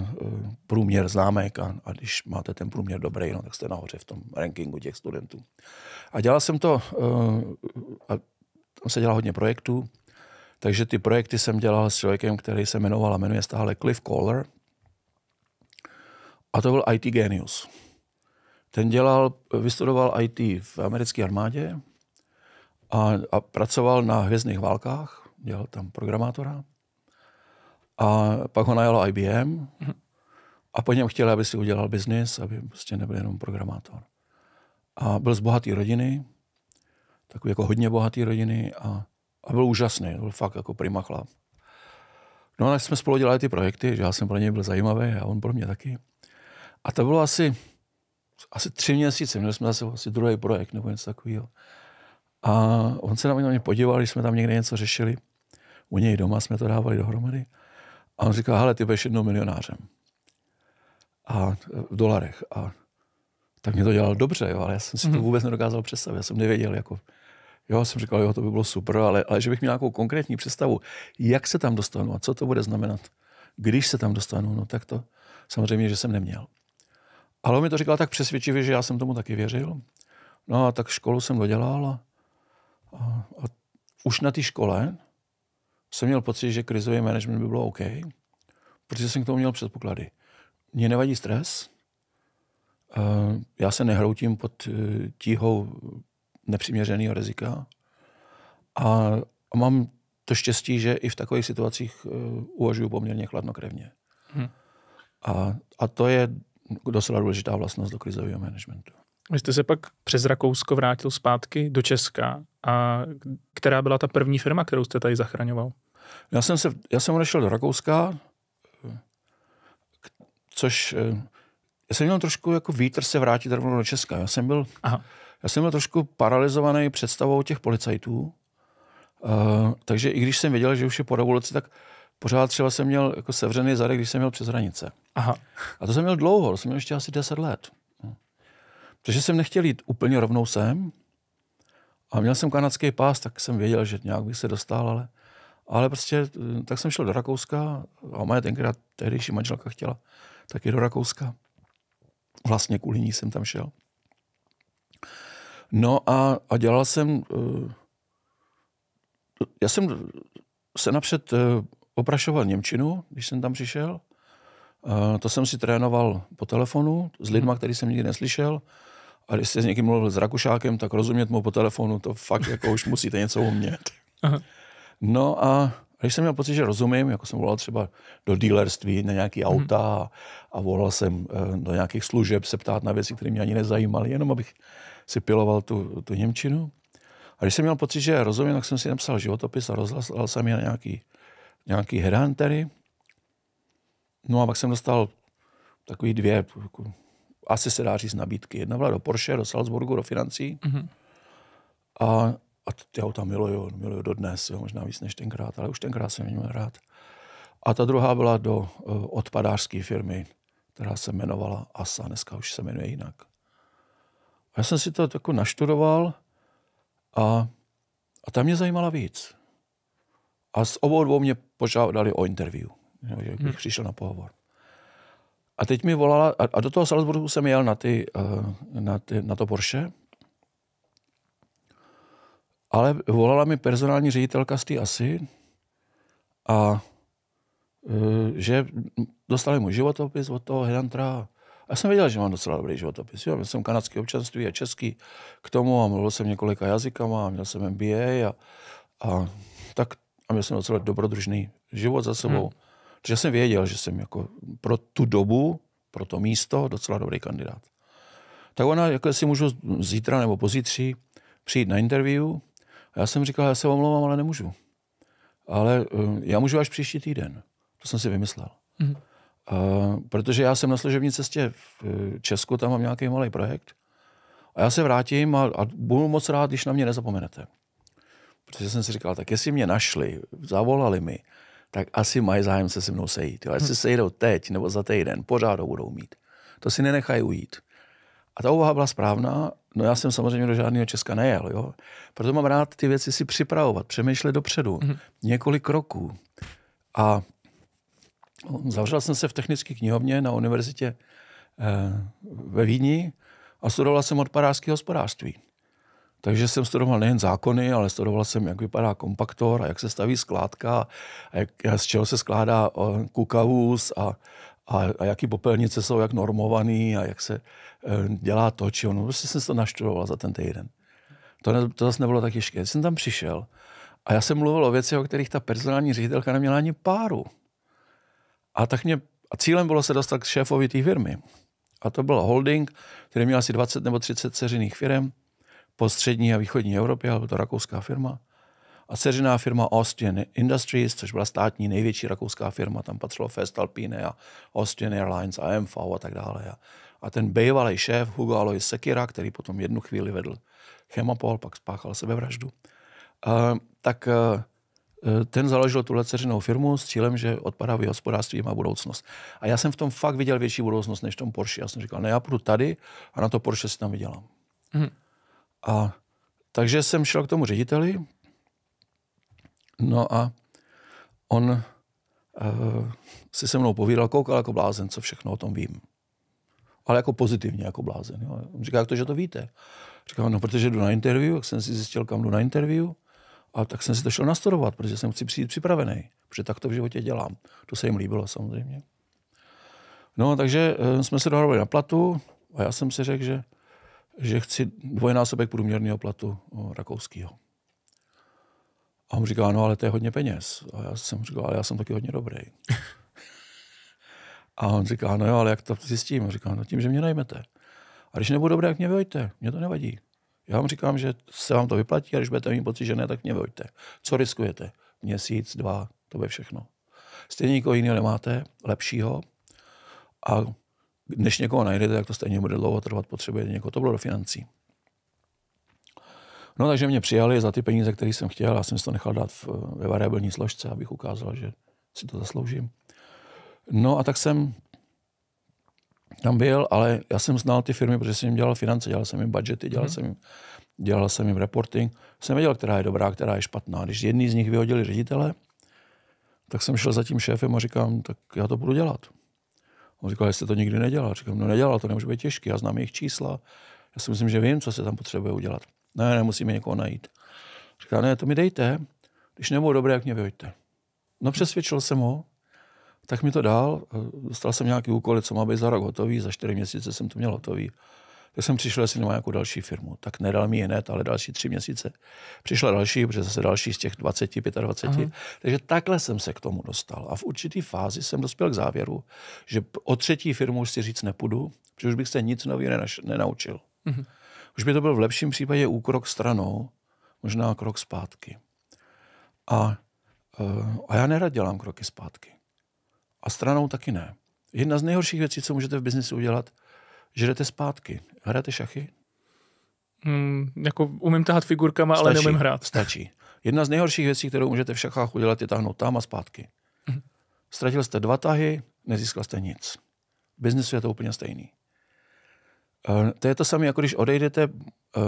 průměr známek a, a když máte ten průměr dobrý, no, tak jste nahoře v tom rankingu těch studentů. A dělal jsem to, eh, a tam se dělá hodně projektů, takže ty projekty jsem dělal s člověkem, který se jmenoval a jmenuje stále Cliff Kohler. A to byl IT genius. Ten dělal, vystudoval IT v americké armádě a, a pracoval na hvězdných válkách, dělal tam programátora. A pak ho najalo IBM a po něm chtěli, aby si udělal biznis, aby prostě nebyl jenom programátor. A byl z bohaté rodiny, takový jako hodně bohatý rodiny a, a byl úžasný, byl fakt jako prima chlap. No a jsme spolu dělali ty projekty, že já jsem pro něj byl zajímavý a on pro mě taky. A to bylo asi, asi tři měsíce, měli jsme zase asi druhý projekt nebo něco takového. A on se na mě podíval, když jsme tam někde něco řešili. U něj doma jsme to dávali dohromady. A on říká, hele, ty budeš jednou milionářem. A v dolarech. A tak mě to dělalo dobře, jo, ale já jsem si to mhm. vůbec nedokázal představit. Já jsem nevěděl, jako, jo, jsem říkal, jo, to by bylo super, ale, ale že bych měl nějakou konkrétní představu, jak se tam dostanu a co to bude znamenat, když se tam dostanu, no tak to samozřejmě, že jsem neměl. Ale on mi to říkal tak přesvědčivě, že já jsem tomu taky věřil. No a tak školu jsem dodělal a, a, a už na té škole jsem měl pocit, že krizový management by bylo OK, protože jsem k tomu měl předpoklady. Mně nevadí stres, eh, já se nehroutím pod eh, tíhou nepřiměřeného rizika a, mám to štěstí, že i v takových situacích eh, uvažuji poměrně chladnokrevně. Hmm. A, a to je docela důležitá vlastnost do krizového managementu. Vy jste se pak přes Rakousko vrátil zpátky do Česka. A která byla ta první firma, kterou jste tady zachraňoval? Já jsem, se, já jsem odešel do Rakouska, což eh, já jsem měl trošku jako vítr se vrátit rovnou do Česka. Já jsem byl, Aha. já jsem byl trošku paralizovaný představou těch policajtů, Uh, takže i když jsem věděl, že už je po revoluci, tak pořád třeba jsem měl jako sevřený zadek, když jsem měl přes hranice. Aha. A to jsem měl dlouho, to jsem měl ještě asi 10 let. Protože jsem nechtěl jít úplně rovnou sem a měl jsem kanadský pás, tak jsem věděl, že nějak bych se dostal, ale, ale prostě eh, tak jsem šel do Rakouska a moje tenkrát tehdejší manželka chtěla taky do Rakouska. Vlastně kvůli ní jsem tam šel. No a, a dělal jsem, eh, já jsem se napřed eh, oprašoval Němčinu, když jsem tam přišel. To jsem si trénoval po telefonu s lidmi, mhm. který jsem nikdy neslyšel. A když jste s někým mluvil s Rakušákem, tak rozumět mu po telefonu, to fakt jako už musíte něco umět. Aha. No a když jsem měl pocit, že rozumím, jako jsem volal třeba do dealerství na nějaký mhm. auta hmm. a volal jsem eh, do nějakých služeb se ptát na věci, které mě ani nezajímaly, jenom abych si piloval tu, tu Němčinu. A když jsem měl pocit, že rozumím, tak jsem si napsal životopis a rozhlasal jsem je na nějaký, nějaký headhuntery. No a pak jsem dostal takový dvě jako asi se dá říct nabídky. Jedna byla do Porsche, do Salzburgu, do financí. Mm-hmm. A, a ho tam miluju, miluju dnes, jo, možná víc než tenkrát, ale už tenkrát jsem měl rád. A ta druhá byla do uh, odpadářské firmy, která se jmenovala ASA, dneska už se jmenuje jinak. A já jsem si to jako naštudoval a, a ta mě zajímala víc. A s obou dvou mě požádali o interview, jo, že bych hmm. přišel na pohovor. A teď mi volala, a, a do toho Salzburgu jsem jel na, ty, eh, na, ty, na to Porsche, ale volala mi personální ředitelka z té ASI a eh, že dostali můj životopis od toho Hedantra. Já jsem věděl, že mám docela dobrý životopis. Jo, měl jsem kanadské občanství a český k tomu a mluvil jsem několika jazykama, a měl jsem MBA a, a tak a měl jsem docela dobrodružný život za sebou. Hmm. Protože jsem věděl, že jsem jako pro tu dobu, pro to místo docela dobrý kandidát. Tak ona, jako si můžu zítra nebo pozítří přijít na interview. A já jsem říkal, já se omlouvám, ale nemůžu. Ale eh, já můžu až příští týden. To jsem si vymyslel. Mm. Uh, protože já jsem na služební cestě v eh, Česku, tam mám nějaký malý projekt. A já se vrátím a, a budu moc rád, když na mě nezapomenete. Protože jsem si říkal, tak jestli mě našli, zavolali mi, tak asi mají zájem se se mnou sejít. Jo. Jestli hmm. sejdou teď nebo za týden, pořád ho budou mít. To si nenechají ujít. A ta úvaha byla správná, no já jsem samozřejmě do žádného Česka nejel, jo. Proto mám rád ty věci si připravovat, přemýšlet dopředu, hmm. několik kroků. A zavřel jsem se v technické knihovně na univerzitě eh, ve Vídni a studoval jsem odpadářské hospodářství. Takže jsem studoval nejen zákony, ale studoval jsem, jak vypadá kompaktor a jak se staví skládka a jak, z čeho se skládá kukavus a, a, a jaký popelnice jsou jak normovaný a jak se e, dělá to, či ono. Prostě jsem to naštudoval za ten týden. To, ne, to zase nebylo tak těžké. Jsem tam přišel a já jsem mluvil o věcech, o kterých ta personální ředitelka neměla ani páru. A tak mě, a cílem bylo se dostat k šéfovi té firmy. A to byl holding, který měl asi 20 nebo 30 ceřiných firm po střední a východní Evropě, ale to rakouská firma. A seřiná firma Austrian Industries, což byla státní největší rakouská firma, tam patřilo Festalpine a Austrian Airlines a MV a tak dále. A, ten bývalý šéf Hugo Alois Sekira, který potom jednu chvíli vedl Chemapol, pak spáchal sebevraždu, tak ten založil tuhle ceřinou firmu s cílem, že odpadavý hospodářství má budoucnost. A já jsem v tom fakt viděl větší budoucnost než v tom Porsche. Já jsem říkal, ne, já půjdu tady a na to Porsche si tam vydělám. Mm. A takže jsem šel k tomu řediteli, no a on uh, si se mnou povídal, koukal jako blázen, co všechno o tom vím. Ale jako pozitivně, jako blázen. Jo. On říká, jak to, že to víte? Říkám, no protože jdu na interview, jak jsem si zjistil, kam jdu na interview, a tak jsem si to šel nastudovat, protože jsem chci přijít připravený, protože tak to v životě dělám. To se jim líbilo samozřejmě. No, takže eh, jsme se dohodli na platu a já jsem si řekl, že že chci dvojnásobek průměrného platu rakouského. A on říká, no ale to je hodně peněz. A já jsem říkal, ale já jsem taky hodně dobrý. a on říká, no jo, ale jak to zjistím? A říká, no tím, že mě najmete. A když nebudu dobrý, tak mě vyhoďte, mě to nevadí. Já vám říkám, že se vám to vyplatí a když budete mít pocit, že ne, tak mě vyhoďte. Co riskujete? Měsíc, dva, to bude všechno. Stejně nikoho jiného nemáte, lepšího. A než někoho najdete, tak to stejně bude dlouho trvat, potřebujete někoho. To bylo do financí. No takže mě přijali za ty peníze, které jsem chtěl. Já jsem si to nechal dát v, eh, ve variabilní složce, abych ukázal, že si to zasloužím. No a tak jsem tam byl, ale já jsem znal ty firmy, protože jsem jim dělal finance, dělal jsem jim budgety, dělal, hmm. jsem, jim, dělal jsem jim reporting. Jsem věděl, která je dobrá, která je špatná. Když jedný z nich vyhodili ředitele, tak jsem šel za tím šéfem a říkám, tak já to budu dělat. On říkal, jestli to nikdy nedělal. Říkám, no nedělal, to nemůže být těžké, já znám jejich čísla, já si myslím, že vím, co se tam potřebuje udělat. Ne, nemusíme někoho najít. Říkal, ne, to mi dejte, když nebudu dobré, jak mě vyhoďte. No přesvědčil jsem ho, tak mi to dal. dostal jsem nějaký úkol, co má být za rok hotový, za čtyři měsíce jsem to měl hotový. Tak jsem přišel, jestli nemá nějakou další firmu. Tak nedal mi hned, ale další tři měsíce. Přišla další, protože zase další z těch 20, 25. Aha. Takže takhle jsem se k tomu dostal. A v určité fázi jsem dospěl k závěru, že o třetí firmu už si říct nepůjdu, protože už bych se nic nového nenaučil. Mhm. Už by to byl v lepším případě úkrok stranou, možná krok zpátky. A, eh, a já nerad dělám kroky zpátky. A stranou taky ne. Jedna z nejhorších věcí, co můžete v biznisu udělat, že jdete zpátky. Hrajete šachy? Mm, jako umím tahat figurkama, stačí, ale neumím hrát. Stačí. Jedna z nejhorších věcí, kterou můžete v šachách udělat, je tahnout tam a zpátky. Mm. Ztratil jste dva tahy, nezískal jste nic. V biznesu je to úplně stejný. Eh, to je to samé, jako když odejdete eh,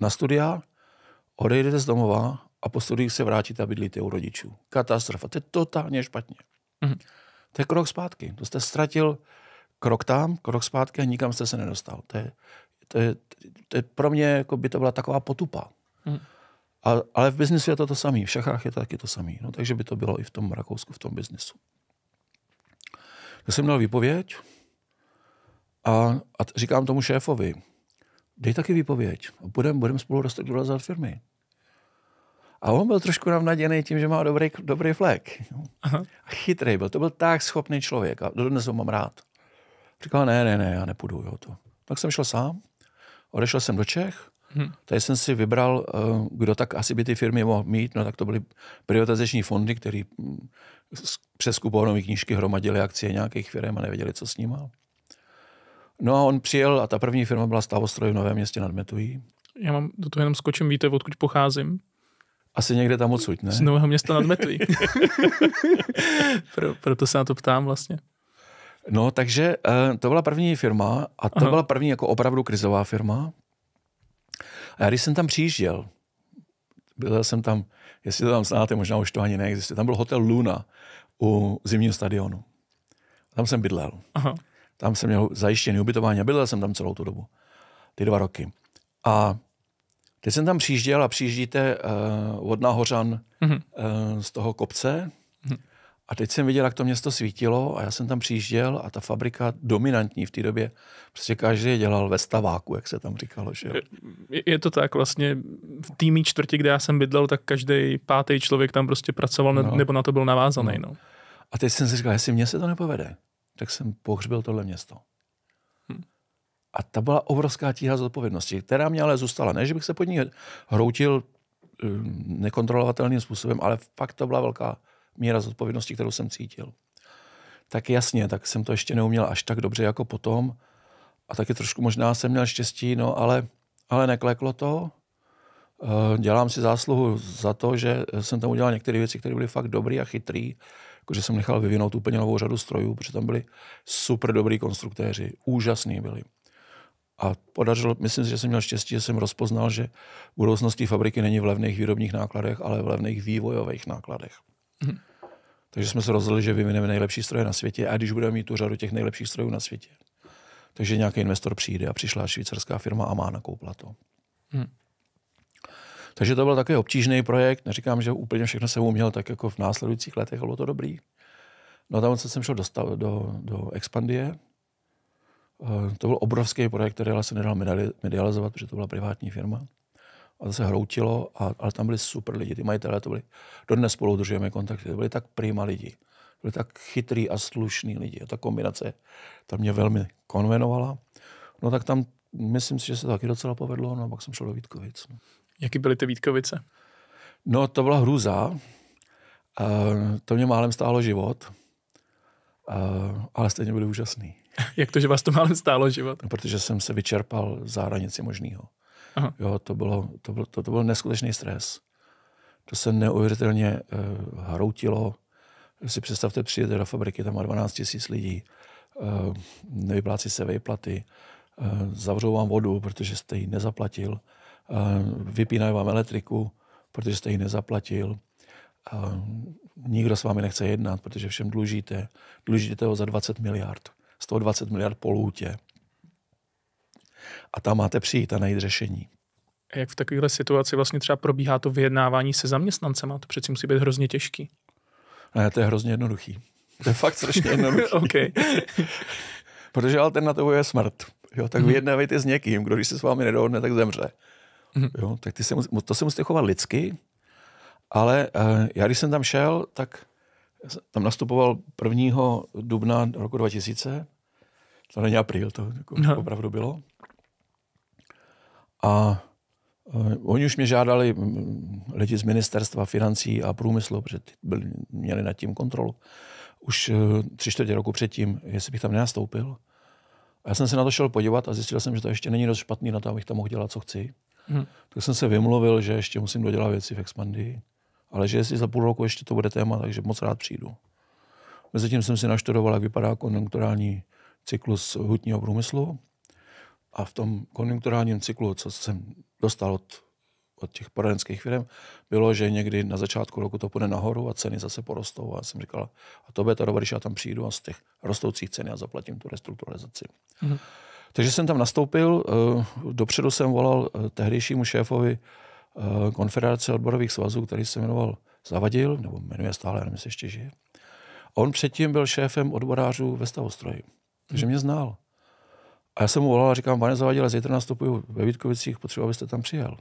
na studia, odejdete z domova a po studiích se vrátíte a bydlíte u rodičů. Katastrofa. To je totálně špatně. Mm. To je krok zpátky. To jste ztratil krok tam, krok zpátky a nikam jste se nedostal. To je, to je, to je pro mě, jako by to byla taková potupa. Hmm. A, ale v biznisu je to to samé, v šachách je to taky to samé. No, takže by to bylo i v tom Rakousku, v tom biznisu. Já jsem dal výpověď a, a říkám tomu šéfovi, dej taky výpověď a budeme budem spolu rozstrukturalizovat firmy. A on byl trošku navnaděný tím, že má dobrý, dobrý flek. Aha. A chytrý byl, to byl tak schopný člověk a dodnes ho mám rád. Říkal, ne, ne, ne, já nepůjdu, jo, to. Tak jsem šel sám, odešel jsem do Čech, Hmm. Tady jsem si vybral, eh, kdo tak asi by ty firmy mohl mít, no tak to byly privatizační fondy, které mm, přes kuponové knížky hromadili akcie nějakých firm a nevěděli, co s nima. No a on přijel a ta první firma byla Stavostroj v Novém městě nad Metují. Já mám do toho jenom skočím, víte, odkud pocházím? Asi někde tam odsud, ne? Z Nového města nad Metují. Pro, proto se na to ptám vlastně. No, takže uh, to byla první firma a to Aha. byla první jako opravdu krizová firma. A já když jsem tam přijížděl, byl jsem tam, jestli to tam znáte, možná už to ani neexistuje, tam byl hotel Luna u zimního stadionu. Tam jsem bydlel. Aha. Tam jsem měl zajištěný ubytování a bydlel jsem tam celou tu dobu. Ty dva roky. A teď jsem tam přijížděl a přijíždíte uh, od Nahořan uh, z toho kopce, a teď jsem viděl, jak to město svítilo a já jsem tam přijížděl a ta fabrika dominantní v té době, prostě každý je dělal ve staváku, jak se tam říkalo. Že jo? Je, je to tak vlastně, v týmí čtvrti, kde já jsem bydlel, tak každý pátý člověk tam prostě pracoval no. nebo na to byl navázaný. No. no. A teď jsem si říkal, jestli mně se to nepovede, tak jsem pohřbil tohle město. Hm. A ta byla obrovská tíha zodpovědnosti, která mě ale zůstala. Ne, že bych se pod ní hroutil eh, nekontrolovatelným způsobem, ale fakt to byla velká míra zodpovědnosti, kterou jsem cítil. Tak jasně, tak jsem to ještě neuměl až tak dobře jako potom. A taky trošku možná jsem měl štěstí, no ale, ale nekleklo to. Eh, dělám si zásluhu za to, že jsem tam udělal některé věci, které byly fakt dobré a chytré. Jakože jsem nechal vyvinout úplně novou řadu strojů, protože tam byli super dobrý konstruktéři. Úžasní byli. A podařilo, myslím si, že jsem měl štěstí, že jsem rozpoznal, že budoucnost té fabriky není v levných výrobních nákladech, ale v levných vývojových nákladech. Mm. Takže jsme se rozhodli, že vyvineme nejlepší stroje na světě a když budeme mít tu řadu těch nejlepších strojů na světě. Takže nějaký investor přijde a přišla švýcarská firma a má nakoupila to. Hmm. Takže to byl takový obtížný projekt. Neříkám, že úplně všechno jsem uměl tak jako v následujících letech, bylo to dobrý. No tam jsem šel do, do, do Expandie. Eh, to byl obrovský projekt, který se nedal medializovat, protože to byla privátní firma a zase hroutilo, a, ale tam byli super lidi, ty majitelé to byli, dodnes spolu držíme kontakty, to byli tak prima lidi, to byli tak chytrý a slušný lidi a ta kombinace tam mě velmi konvenovala. No tak tam myslím si, že se to taky docela povedlo, no a pak jsem šel do Vítkovic. No. Jaký byly ty Vítkovice? No to byla hrůza, e, to mě málem stálo život, e, ale stejně byli úžasný. Jak to, že vás to málem stálo život? No, protože jsem se vyčerpal za hranici možného. Aha. Jo, to, bylo, to, byl, to, to byl neskutečný stres. To se neuvěřitelně uh, hroutilo. Si představte, přijete do fabriky, tam má 12 000 lidí, uh, nevyplácí se vejplaty, uh, zavřou vám vodu, protože jste ji nezaplatil, uh, vypínají vám elektriku, protože jste ji nezaplatil. A nikdo s vámi nechce jednat, protože všem dlužíte. Dlužíte ho za 20 miliard. 120 miliard po lůtě a tam máte přijít a najít řešení. Jak v takovéhle situaci vlastně třeba probíhá to vyjednávání se zaměstnancem? To přeci musí být hrozně těžký. Ne, to je hrozně jednoduchý. To je fakt strašně jednoduchý. okay. Protože alternativou je smrt. Jo, tak hmm. vyjednávejte s někým, kdo když se s vámi nedohodne, tak zemře. Hmm. Jo, tak ty se, to se musíte chovat lidsky, ale uh, já když jsem tam šel, tak tam nastupoval 1. dubna roku 2000, to není apríl, to jako no. opravdu bylo a eh, Oni už mě žádali mm, mm, lidi z ministerstva financí a průmyslu, protože byli, měli nad tím kontrolu. Už eh, tři čtvrtě roku předtím, jestli bych tam nenastoupil. A já jsem se na to šel podívat a zjistil jsem, že to ještě není dost špatný na to, abych tam mohl dělat, co chci. Hmm. Tak jsem se vymluvil, že ještě musím dodělat věci v Expandii, ale že jestli za půl roku ještě to bude téma, takže moc rád přijdu. Mezitím jsem si naštudoval, jak vypadá konjunkturální cyklus hutního průmyslu a v tom konjunkturálním cyklu, co jsem dostal od, od těch poradenských firm, bylo, že někdy na začátku roku to půjde nahoru a ceny zase porostou. A já jsem říkal, a to bude to dobré, když já tam přijdu a z těch rostoucích cen já zaplatím tu restrukturalizaci. Mm-hmm. Takže jsem tam nastoupil, eh, dopředu jsem volal eh, tehdejšímu šéfovi eh, konfederace odborových svazů, který se jmenoval Zavadil, nebo jmenuje stále, já nevím, jestli ještě žije. On předtím byl šéfem odborářů ve stavostroji, takže mhm. mě znal. A já jsem mu volal a říkám, pane Zavadile, zítra nastupuju ve Vítkovicích, potřebuji, abyste tam přijel.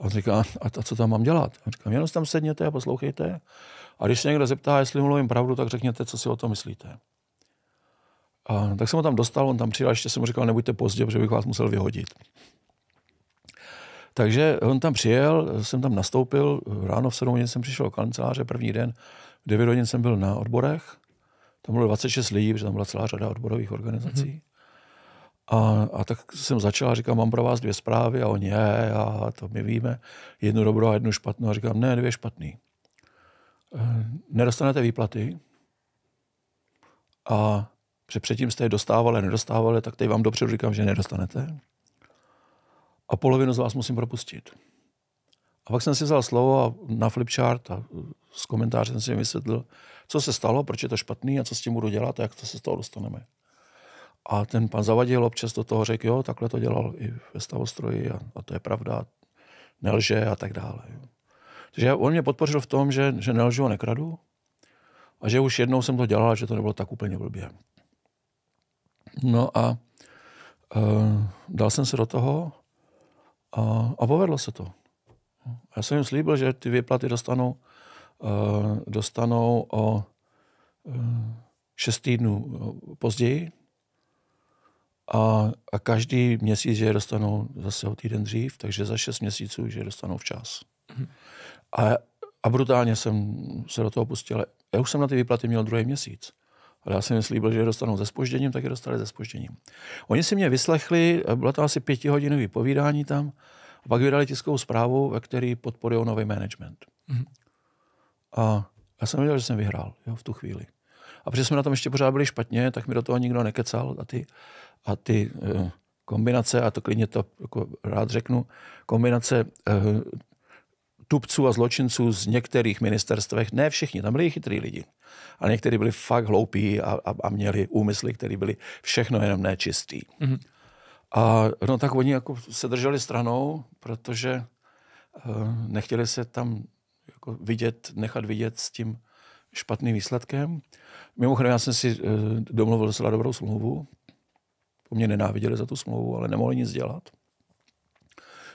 A on říká, a, a co tam mám dělat? A říkám, jenom tam sedněte a poslouchejte. A když se někdo zeptá, jestli mluvím pravdu, tak řekněte, co si o tom myslíte. A, tak jsem ho tam dostal, on tam přijel, ještě jsem mu říkal, nebuďte pozdě, protože bych vás musel vyhodit. Takže on tam přijel, jsem tam nastoupil, ráno v 7 hodin jsem přišel do kanceláře, první den, v 9 hodin jsem byl na odborech, tam bylo 26 lidí, protože tam byla celá řada odborových organizací. Mm-hmm. A, a tak jsem začal a říkám, mám pro vás dvě zprávy a oni, je, a to my víme, jednu dobrou a jednu špatnou. A říkám, ne, dvě špatný. Eh, nedostanete výplaty a že předtím jste je dostávali, nedostávali, tak teď vám dopředu říkám, že nedostanete. A polovinu z vás musím propustit. A pak jsem si vzal slovo a na flipchart a s eh, komentářem jsem si vysvětlil, co se stalo, proč je to špatný a co s tím budu dělat a jak to se z toho dostaneme. A ten pan Zavadil občas do toho řekl, jo, takhle to dělal i ve stavostroji a, a to je pravda, nelže a tak dále. Takže on mě podpořil v tom, že, že nelžu a nekradu a že už jednou jsem to dělal, že to nebylo tak úplně blbě. No a e, dal jsem se do toho a, a povedlo se to. Já jsem jim slíbil, že ty výplaty dostanou, e, eh, dostanou o e, šest týdnů později, a, a každý měsíc, že je dostanou zase o týden dřív, takže za šest měsíců, že je dostanou včas. Mhm. A, a brutálně jsem se do toho pustil. Já už jsem na ty výplaty měl druhý měsíc. Ale já jsem slíbil, že je dostanou ze spožděním, tak je dostali ze spožděním. Oni si mě vyslechli, bylo to asi pětihodinové povídání tam, a pak vydali tiskovou zprávu, ve které podporují nový management. Mm. A já jsem věděl, že jsem vyhrál jo, v tu chvíli. A protože jsme na tom ještě pořád byli špatně, tak mi do toho nikdo nekecal a ty, a ty uh, kombinace, a to klidně to jako rád řeknu, kombinace uh, tupců a zločinců z některých ministerstvech, ne všichni, tam byli chytrý lidi, ale někteří byli fakt hloupí a, a, a měli úmysly, které byly všechno jenom nečistý. Mm-hmm. A no tak oni jako se drželi stranou, protože uh, nechtěli se tam jako vidět, nechat vidět s tím špatným výsledkem. Mimochodem, já jsem si eh, domluvil docela dobrou smlouvu. Po mě nenáviděli za tu smlouvu, ale nemohli nic dělat.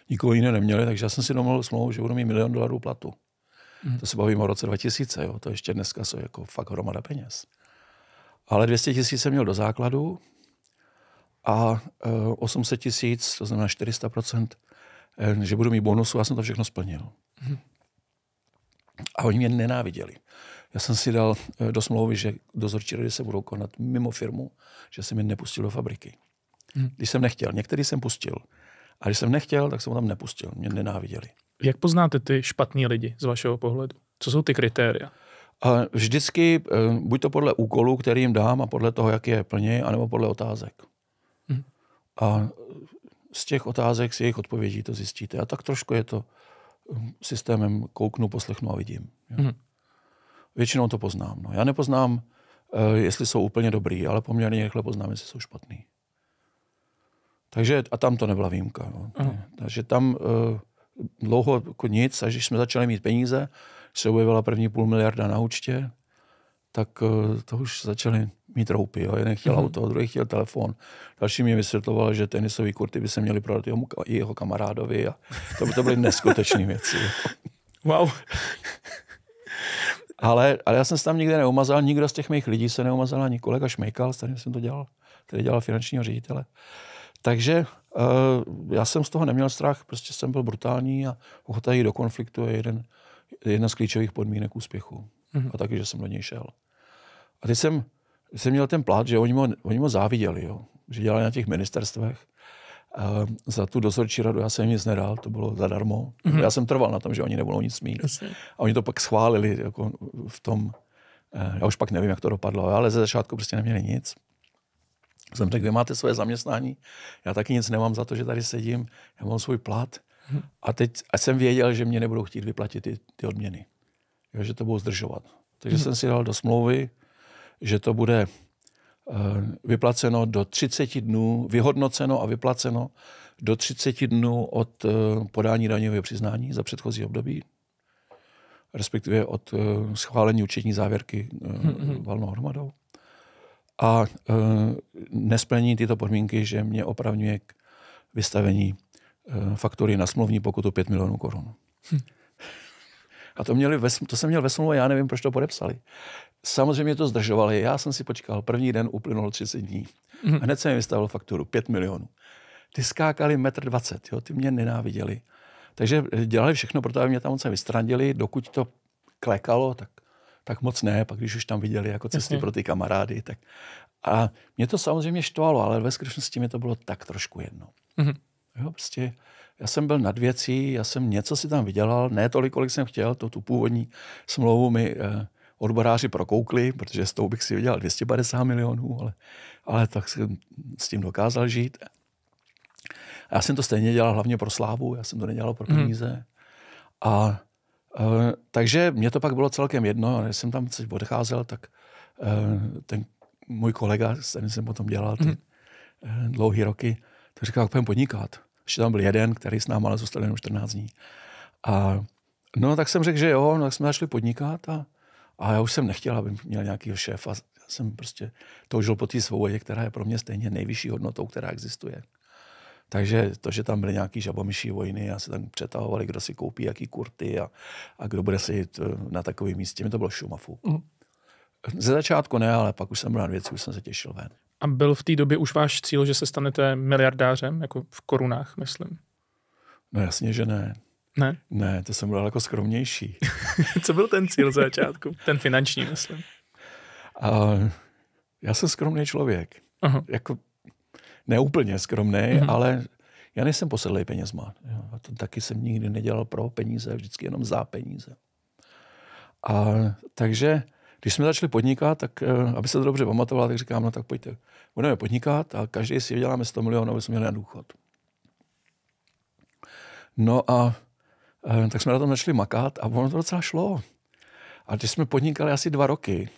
Nikoho jiného neměli, takže já jsem si domluvil smlouvu, že budu mít milion dolarů platu. Hmm. To se bavím o roce 2000, jo? to ještě dneska jsou jako fakt hromada peněz. Ale 200 tisíc jsem měl do základu a 800 eh, tisíc, to znamená 400%, eh, že budu mít bonusu, já jsem to všechno splnil. Hmm. A oni mě nenáviděli. Já jsem si dal eh, do smlouvy, že dozorčí rady se budou konat mimo firmu, že se mi nepustil do fabriky. Hmm. Když jsem nechtěl, některý jsem pustil. A když jsem nechtěl, tak jsem ho tam nepustil. Mě nenáviděli. Jak poznáte ty špatní lidi z vašeho pohledu? Co jsou ty kritéria? A vždycky, eh, buď to podle úkolů, který jim dám a podle toho, jak je plně, anebo podle otázek. Hmm. A z těch otázek, z jejich odpovědí to zjistíte. A tak trošku je to hm, systémem kouknu, poslechnu a vidím. Hmm většinou to poznám. No. Já nepoznám, eh, jestli jsou úplně dobrý, ale poměrně rychle poznám, jestli jsou špatný. Takže a tam to nebyla výjimka. No. Takže tam eh, dlouho jako nic, až když jsme začali mít peníze, se objevila první půl miliarda na účtě, tak eh, to už začali mít roupy. Jo. Jeden chtěl mm auto, druhý chtěl telefon. Další mi vysvětloval, že tenisové kurty by se měly prodat jeho, jeho kamarádovi. A to by to byly neskutečné věci. Jo. Wow. Ale, ale já jsem se tam nikde neumazal, nikdo z těch mých lidí se neumazal, ani kolega Šmejkal, který jsem to dělal, který dělal finančního ředitele. Takže uh, já jsem z toho neměl strach, prostě jsem byl brutální a ochota do konfliktu je jeden, jedna z klíčových podmínek úspěchu. Mm-hmm. A taky, že jsem do něj šel. A teď jsem, jsem měl ten plat, že oni mu, oni mu záviděli, jo. že dělali na těch ministerstvech za tu dozorčí radu já jsem jim nic nedal, to bylo zadarmo. Mm-hmm. Já jsem trval na tom, že oni nebudou nic mít. Jasně. A oni to pak schválili jako v tom, eh, já už pak nevím, jak to dopadlo, ale ze začátku prostě neměli nic. Jsem řekl, vy máte svoje zaměstnání, já taky nic nemám za to, že tady sedím, já mám svůj plat. Mm-hmm. A teď a jsem věděl, že mě nebudou chtít vyplatit ty, ty odměny, jo, že to budou zdržovat. Takže mm-hmm. jsem si dal do smlouvy, že to bude Eh, vyplaceno do 30 dnů, vyhodnoceno a vyplaceno do 30 dnů od eh, podání daňového přiznání za předchozí období, respektive od eh, schválení účetní závěrky valnou hromadou. A nesplnění tyto podmínky, že mě opravňuje k vystavení faktury na smluvní pokutu 5 milionů korun. Hm. A to, měli ve, to jsem měl ve smlouvě, já nevím, proč to podepsali. Samozřejmě to zdržovali. Já jsem si počkal, první den uplynul 30 dní. Mm. Hned jsem jim vystavil fakturu 5 milionů. Ty skákali metr 20, jo? ty mě nenáviděli. Takže eh, dělali všechno pro to, aby mě tam moc vystrandili, dokud to klekalo, tak, tak moc ne, pak když už tam viděli jako cesty mm-hmm. pro ty kamarády. Tak. A mě to samozřejmě štvalo, ale ve skutečnosti mi to bylo tak trošku jedno. Mm-hmm. Jo, prostě já jsem byl nad věcí, já jsem něco si tam vydělal, ne tolik, kolik jsem chtěl, to tu původní smlouvu mi eh, odboráři prokoukli, protože s tou bych si vydělal 250 milionů, ale, ale tak jsem s tím dokázal žít. A já jsem to stejně dělal hlavně pro slávu, já jsem to nedělal pro hmm. peníze. Hmm. A e, takže mě to pak bylo celkem jedno, když jsem tam odcházel, tak e, ten můj kolega, s kterým jsem potom dělal ty mm. e, eh, dlouhé roky, to říkal, jak půjdem podnikat že tam byl jeden, který s námi ale zůstal jenom 14 dní. A no tak jsem řekl, že jo, no tak jsme začali podnikat a, a já už jsem nechtěl, aby měl šéf šéfa. Já jsem prostě toužil po té svobodě, která je pro mě stejně nejvyšší hodnotou, která existuje. Takže to, že tam byly nějaký žabomyší vojny a se tam přetahovali, kdo si koupí jaký kurty a, a kdo bude sedět eh, na takovém místě, mi to bylo šumafu. Mm. Ze začátku ne, ale pak už jsem byl na věci, už jsem se těšil ven. A byl v té době už váš cíl, že se stanete miliardářem, jako v korunách, myslím? No jasně, že ne. Ne? Ne, to jsem byl jako skromnější. Co byl ten cíl za začátku? ten finanční, myslím. A, já jsem skromný člověk. Aha. Jako neúplně skromný, mhm. ale já nejsem posedlý penězma. Jo. to taky jsem nikdy nedělal pro peníze, vždycky jenom za peníze. A, takže když jsme začali podnikat, tak eh, aby se to dobře pamatovalo, tak říkám, no tak pojďte, budeme podnikat a každý si vyděláme 100 milionů, aby jsme měli na důchod. No a eh, tak jsme na tom začali makat a ono to docela šlo. A když jsme podnikali asi dva roky,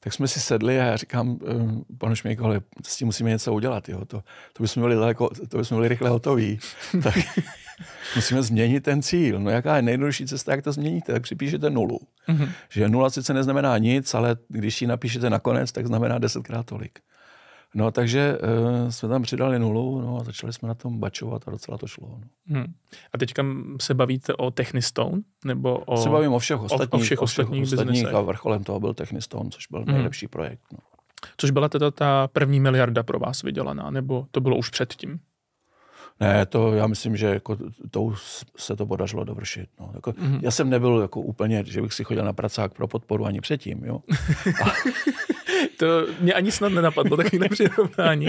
tak jsme si sedli a já říkám eh, panu Šmíkovi, ale s tím musíme něco udělat, jo. To, to bychom byli, daleko, to bychom byli rychle hotoví. tak, Musíme změnit ten cíl. No jaká je nejjednodušší cesta, jak to změníte? Tak připíšete nulu. Mm-hmm. Že nula sice neznamená nic, ale když ji napíšete nakonec, tak znamená desetkrát tolik. No takže e, jsme tam přidali nulu no, a začali jsme na tom bačovat a docela to šlo. No. Hmm. A teďka se bavíte o Technistone? Nebo o... Se bavím o všech ostatních, o, všech ostatních, o všech ostatních a vrcholem toho byl Technistone, což byl hmm. nejlepší projekt. No. Což byla teda ta první miliarda pro vás vydělaná, nebo to bylo už předtím? Ne, to já myslím, že jako to se to podařilo dovršit. No. Jako, mm-hmm. Já jsem nebyl jako úplně, že bych si chodil na pracák pro podporu ani předtím. Jo. A... to mě ani snad nenapadlo, takové přirovnání.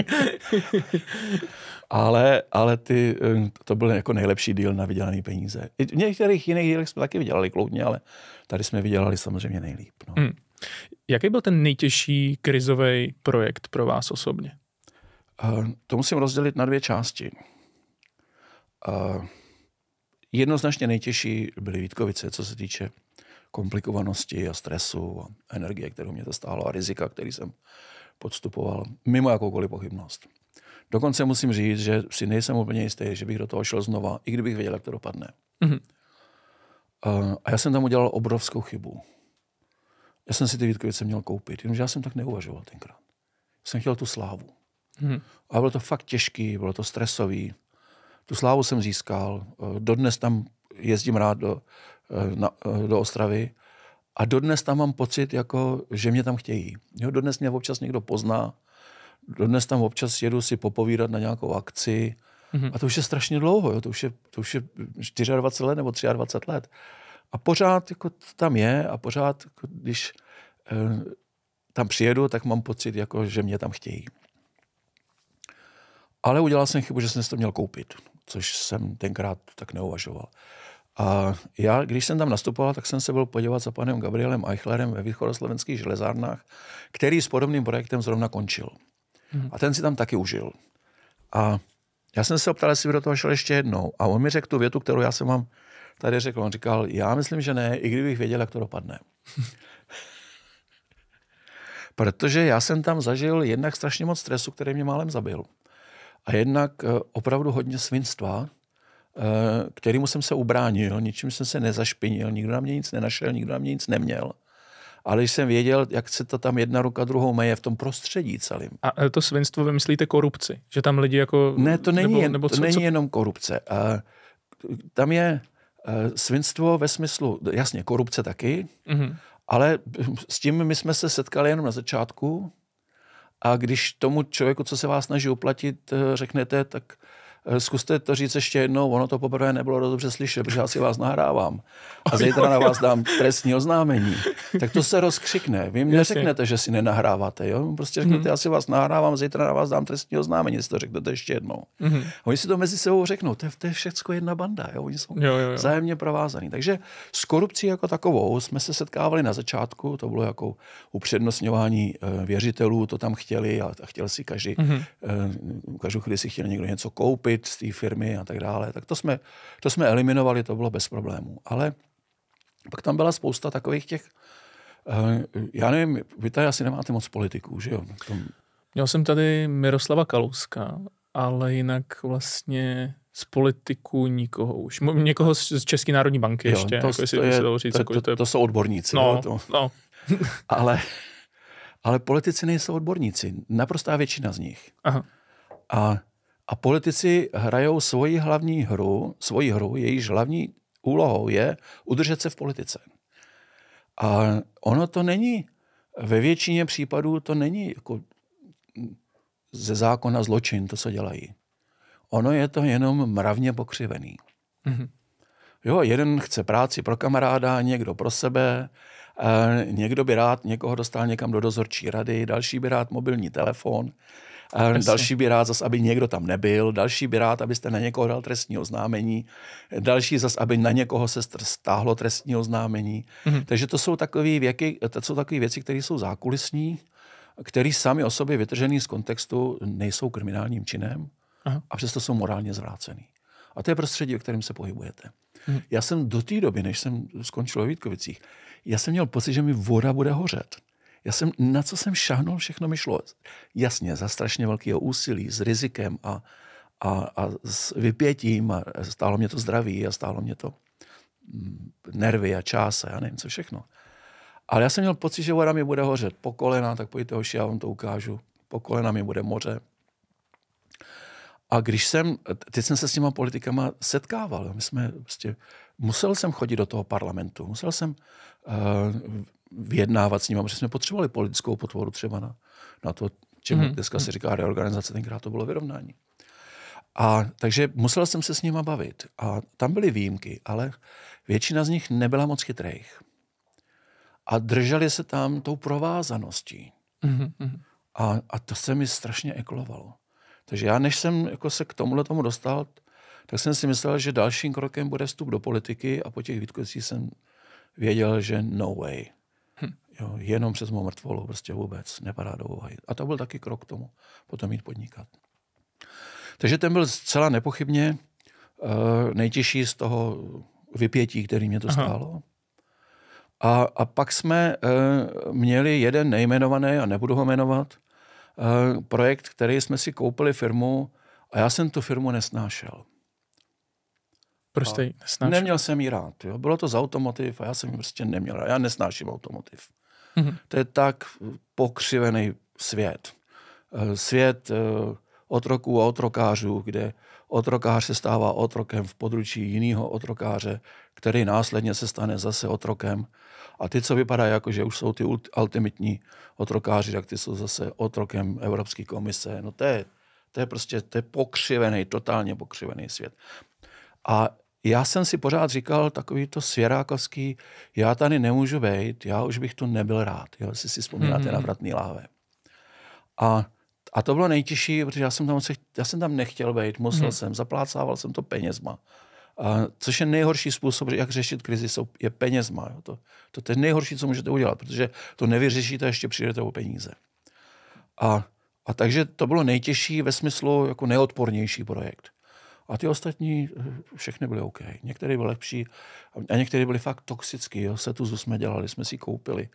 ale, ale ty, eh, to byl jako nejlepší díl na vydělané peníze. I v některých jiných dílech jsme taky vydělali kloudně, ale tady jsme vydělali samozřejmě nejlíp. No. Mm. Jaký byl ten nejtěžší krizový projekt pro vás osobně? Eh, to musím rozdělit na dvě části. A jednoznačně nejtěžší byly Vítkovice, co se týče komplikovanosti a stresu a energie, kterou mě to stálo a rizika, který jsem podstupoval, mimo jakoukoliv pochybnost. Dokonce musím říct, že si nejsem úplně jistý, že bych do toho šel znova, i kdybych věděl, jak to dopadne. Mm-hmm. A já jsem tam udělal obrovskou chybu. Já jsem si ty Vítkovice měl koupit, jenomže já jsem tak neuvažoval tenkrát. Jsem chtěl tu slávu. Mm-hmm. A bylo to fakt těžký, bylo to stresový. Tu slávu jsem získal. Eh, dodnes tam jezdím rád do, eh, na, eh, do Ostravy a dodnes tam mám pocit, jako, že mě tam chtějí. Jo, dodnes mě občas někdo pozná, dodnes tam občas jedu si popovídat na nějakou akci mm-hmm. a to už je strašně dlouho, jo, to, už je, to už je 24 let nebo 23 let. A pořád jako, tam je a pořád, jako, když eh, tam přijedu, tak mám pocit, jako, že mě tam chtějí. Ale udělal jsem chybu, že jsem si to měl koupit což jsem tenkrát tak neuvažoval. A já, když jsem tam nastupoval, tak jsem se byl podívat za panem Gabrielem Eichlerem ve východoslovenských železárnách, který s podobným projektem zrovna končil. Hmm. A ten si tam taky užil. A já jsem se optal, jestli by do toho šel ještě jednou. A on mi řekl tu větu, kterou já jsem vám tady řekl. On říkal, já myslím, že ne, i kdybych věděl, jak to dopadne. Protože já jsem tam zažil jednak strašně moc stresu, který mě málem zabil a jednak eh, opravdu hodně svinstva, eh, kterému jsem se ubránil, ničím jsem se nezašpinil, nikdo na mě nic nenašel, nikdo na mě nic neměl. Ale jsem věděl, jak se to tam jedna ruka druhou meje v tom prostředí celým. A eh, to svinstvo vymyslíte korupci? Že tam lidi jako... Ne, to není, nebo, jen, nebo co, to není co? jenom korupce. A tam je svinstvo ve smyslu, jasně, korupce taky, mm-hmm. ale s tím my jsme se setkali jenom na začátku, a když tomu člověku, co se vás snaží uplatit, eh, řeknete, tak Eh, zkuste to říct ještě jednou, ono to poprvé nebylo dobře slyšet, protože já si vás nahrávám a zítra na vás dám trestní oznámení, tak to se rozkřikne. Vy mi neřeknete, že si nenahráváte, jo? Prostě řeknete, hmm. já si vás nahrávám, zítra na vás dám trestní oznámení, si to řeknete ještě jednou. Hmm. Oni si to mezi sebou řeknou, to je, to je všechno jedna banda, jo? Oni jsou jo, jo, jo. zájemně provázaní. Takže s korupcí jako takovou jsme se setkávali na začátku, to bylo jako upřednostňování eh, věřitelů, to tam chtěli a chtěl si každý, hmm. každou chvíli si chtěl někdo něco koupit, koupit z té firmy a tak dále. Tak to jsme, to jsme eliminovali, to bylo bez problémů. Ale pak tam byla spousta takových těch, eh, já nevím, vy tady asi nemáte moc politiků, že jo? Tom... Měl jsem tady Miroslava Kalouska, ale jinak vlastně z politiků nikoho už. Někoho z České národní banky jo, ještě. To, jako to, je, to, říct, to, jako, to, je... to jsou odborníci. No, jo, to... no. ale, ale politici nejsou odborníci. Naprostá většina z nich. Aha. A a politici hrajou svoji hlavní hru, svoji hru, jejíž hlavní úlohou je udržet se v politice. A ono to není, ve většině případů to není jako ze zákona zločin, to, co dělají. Ono je to jenom mravně pokřivený. Mm-hmm. Jo, jeden chce práci pro kamaráda, někdo pro sebe, eh, někdo by rád někoho dostal někam do dozorčí rady, další by rád mobilní telefon. Jasně. další by rád zas, aby někdo tam nebyl, další by rád, abyste na někoho dal trestní oznámení, další zas, aby na někoho se stáhlo trestní oznámení. Mhm. Takže to jsou takové věky, to jsou takové věci, které jsou zákulisní, které sami o sobě vytržený z kontextu nejsou kriminálním činem Aha. a přesto jsou morálně zvrácený. A to je prostředí, ve kterém se pohybujete. Hmm. Já jsem do té doby, než jsem skončil ve Vítkovicích, já jsem měl pocit, že mi voda bude hořet. Já jsem, na co jsem šahnul, všechno mi šlo. Jasně, za strašně velkého úsilí, s rizikem a, a, a s vypětím a stálo mě to zdraví a stálo mě to mm, nervy a čas a já nevím co všechno. Ale já jsem měl pocit, že voda mi bude hořet po kolena, tak pojďte hoši, já vám to ukážu. Po kolena mi bude moře. A když jsem, teď jsem se s těma politikama setkával, my jsme prostě, musel jsem chodit do toho parlamentu, musel jsem uh, vyjednávat s nimi, protože jsme potřebovali politickou podporu třeba na, na to, čemu hmm. dneska se mhm. říká reorganizace, tenkrát to bylo vyrovnání. A takže musel jsem se s nima bavit. A tam byly výjimky, ale většina z nich nebyla moc chytrých. A drželi se tam tou provázaností. Mm-hmm. A, a to se mi strašně eklovalo. Takže já, než jsem jako se k tomuhle tomu dostal, tak jsem si myslel, že dalším krokem bude vstup do politiky a po těch Vítkovicích jsem věděl, že no way. Jo, jenom přes mou mrtvolu, prostě vůbec, nepadá do úvahy. A to byl taky krok k tomu, potom jít podnikat. Takže ten byl zcela nepochybně uh, nejtěžší z toho vypětí, který mě to Aha. stálo. A, a pak jsme uh, měli jeden nejmenovaný, a nebudu ho jmenovat, uh, projekt, který jsme si koupili firmu a já jsem tu firmu nesnášel. Prostě nesnášel? Neměl jsem ji rád. Jo. Bylo to z automotiv a já jsem ji prostě neměl rád. Já nesnáším automotiv. Mm-hmm. To je tak pokřivený svět. Eh, svět eh, otroků a otrokářů, kde otrokář se stává otrokem v područí jiného otrokáře, který následně se stane zase otrokem. A ty, co vypadá jako, že už jsou ty ultimitní otrokáři, tak ty jsou zase otrokem Evropské komise. No to je, to je prostě to je pokřivený, totálně pokřivený svět. A já jsem si pořád říkal takový to svěrákovský, já tady nemůžu vejít, já už bych tu nebyl rád, jo, jestli si vzpomínáte mm-hmm. na hmm. vratný láhve. A, a to bylo nejtěžší, protože já jsem tam, se, já jsem tam nechtěl být, musel mm-hmm. jsem, zaplácával jsem to penězma. A, což je nejhorší způsob, jak řešit krizi, jsou, je penězma. Jo. To, to, to je nejhorší, co můžete udělat, protože to nevyřešíte, ještě přijdete o peníze. A, a takže to bylo nejtěžší ve smyslu jako neodpornější projekt. A ty ostatní eh, všechny byly OK. Některé byly lepší a některé byly fakt toxický. Jo. tu jsme dělali, jsme si koupili.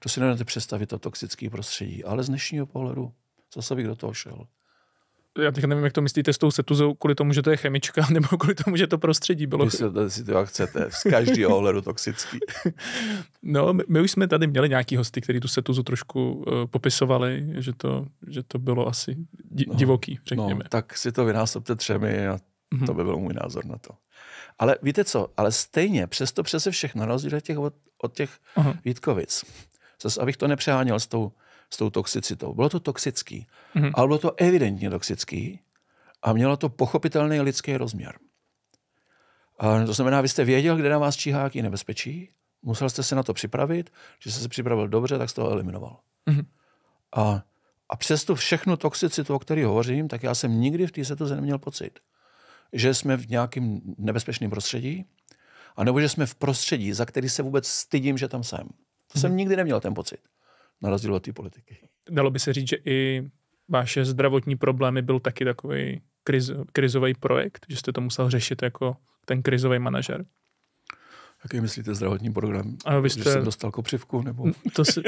To si nedáte představit, to toxické prostředí. Ale z dnešního pohledu zase bych do toho šel. Já teď nevím, jak to myslíte s tou setuzou, kvůli tomu, že to je chemička, nebo kvůli tomu, že to prostředí bylo. Myslíte si to, jak chcete, z každého ohledu toxický. no, my, my, už jsme tady měli nějaký hosty, kteří tu setuzu trošku uh, popisovali, že to, že to bylo asi di- no, divoký, no, řekněme. No, tak si to vynásobte třemi a Mm-hmm. To mhm. by byl můj názor na to. Ale víte co, ale stejně, přesto přese všechno, rozdíl těch od, od těch uh-huh. Vítkovic, zase abych to nepřeháněl s tou, s tou toxicitou. Bylo to toxický, uh-huh. ale bylo to evidentně toxický a mělo to pochopitelný lidský rozměr. A to znamená, vy jste věděl, kde na vás číhá jaký nebezpečí, musel jste se na to připravit, že jste se připravil dobře, tak jste ho eliminoval. Uh-huh. A, a přes tu všechnu toxicitu, o které hovořím, tak já jsem nikdy v té to neměl pocit, že jsme v nějakém nebezpečném prostředí, anebo že jsme v prostředí, za který se vůbec stydím, že tam jsem. To hmm. jsem mhm. nikdy neměl ten pocit, na rozdíl od té politiky. Dalo by se říct, že i vaše zdravotní problémy byl taky takový kriz, krizový projekt, že jste to musel řešit jako ten krizový manažer? Jaký myslíte zdravotní program? A vy jste... Že jsem dostal kopřivku? Nebo... To, si,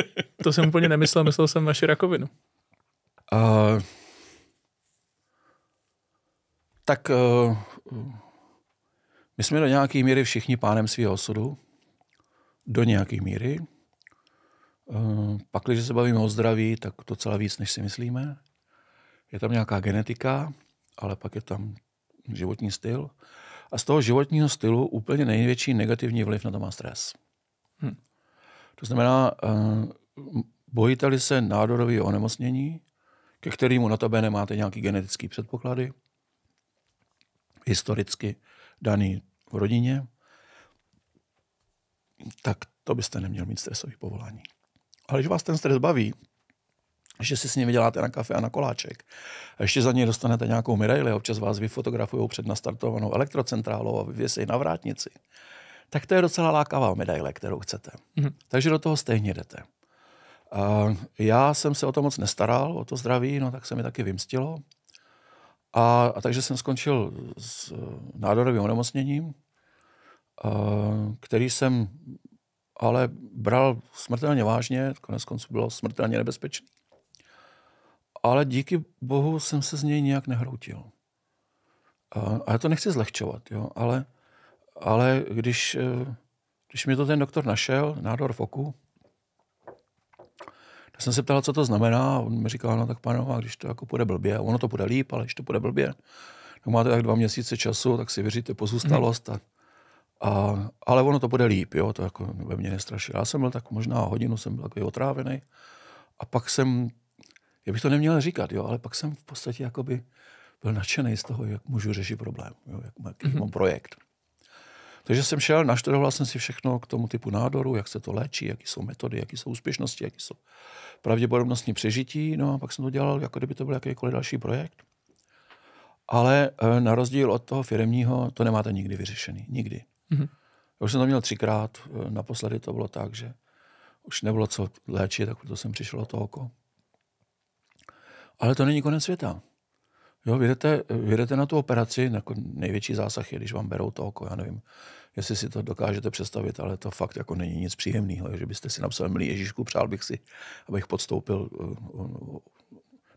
to jsem úplně nemyslel, myslel jsem vaši rakovinu. Uh tak eh, my jsme do nějaké míry všichni pánem svého osudu. Do nějaké míry. Eh, pak, když se bavíme o zdraví, tak to celá víc, než si myslíme. Je tam nějaká genetika, ale pak je tam životní styl. A z toho životního stylu úplně největší negativní vliv na to má stres. Hm. To znamená, eh, bojíte-li se nádorového onemocnění, ke kterému na tebe nemáte nějaký genetický předpoklady, historicky daný v rodině, tak to byste neměl mít stresový povolání. Ale když vás ten stres baví, že si s ním vyděláte na kafe a na koláček. A ještě za něj dostanete nějakou medaili, občas vás vyfotografují před nastartovanou elektrocentrálou a vyvěsí na vrátnici. Tak to je docela lákavá medaile, kterou chcete. Mm-hmm. Takže do toho stejně jdete. A já jsem se o to moc nestaral, o to zdraví, no tak se mi taky vymstilo. A, a takže jsem skončil s eh, nádorovým onemocněním, a, eh, který jsem ale bral smrtelně vážně, konec konců bylo smrtelně nebezpečný. Ale díky bohu jsem se z něj nějak nehroutil. A, a já to nechci zlehčovat, jo, ale, ale když, eh, když mi to ten doktor našel, nádor v oku, já jsem se ptal, co to znamená, a on mi říkal, no tak panová, když to jako půjde blbě, ono to půjde líp, ale když to půjde blbě, tak no máte tak dva měsíce času, tak si věříte pozůstalost. A, a, ale ono to bude líp, jo, to jako ve mně nestraší. Já jsem byl tak možná hodinu, jsem byl takový otrávený. A pak jsem, já bych to neměl říkat, jo, ale pak jsem v podstatě jakoby byl nadšený z toho, jak můžu řešit problém, jo, jak, jak mm-hmm. mám projekt. Takže jsem šel, naštudoval jsem si všechno k tomu typu nádoru, jak se to léčí, jaké jsou metody, jaké jsou úspěšnosti, jaké jsou pravděpodobnostní přežití. No a pak jsem to dělal, jako kdyby to byl jakýkoliv další projekt. Ale eh, na rozdíl od toho firmního, to nemáte nikdy vyřešený. Nikdy. Mm-hmm. už jsem to měl třikrát, eh, naposledy to bylo tak, že už nebylo co léčit, tak proto jsem přišel o to oko. Ale to není konec světa. Jo, vyjdete, vyjdete na tu operaci, jako největší zásah je, když vám berou to oko, já nevím, jestli si to dokážete představit, ale to fakt jako není nic příjemného, že byste si napsal, milý Ježíšku, přál bych si, abych podstoupil, eh,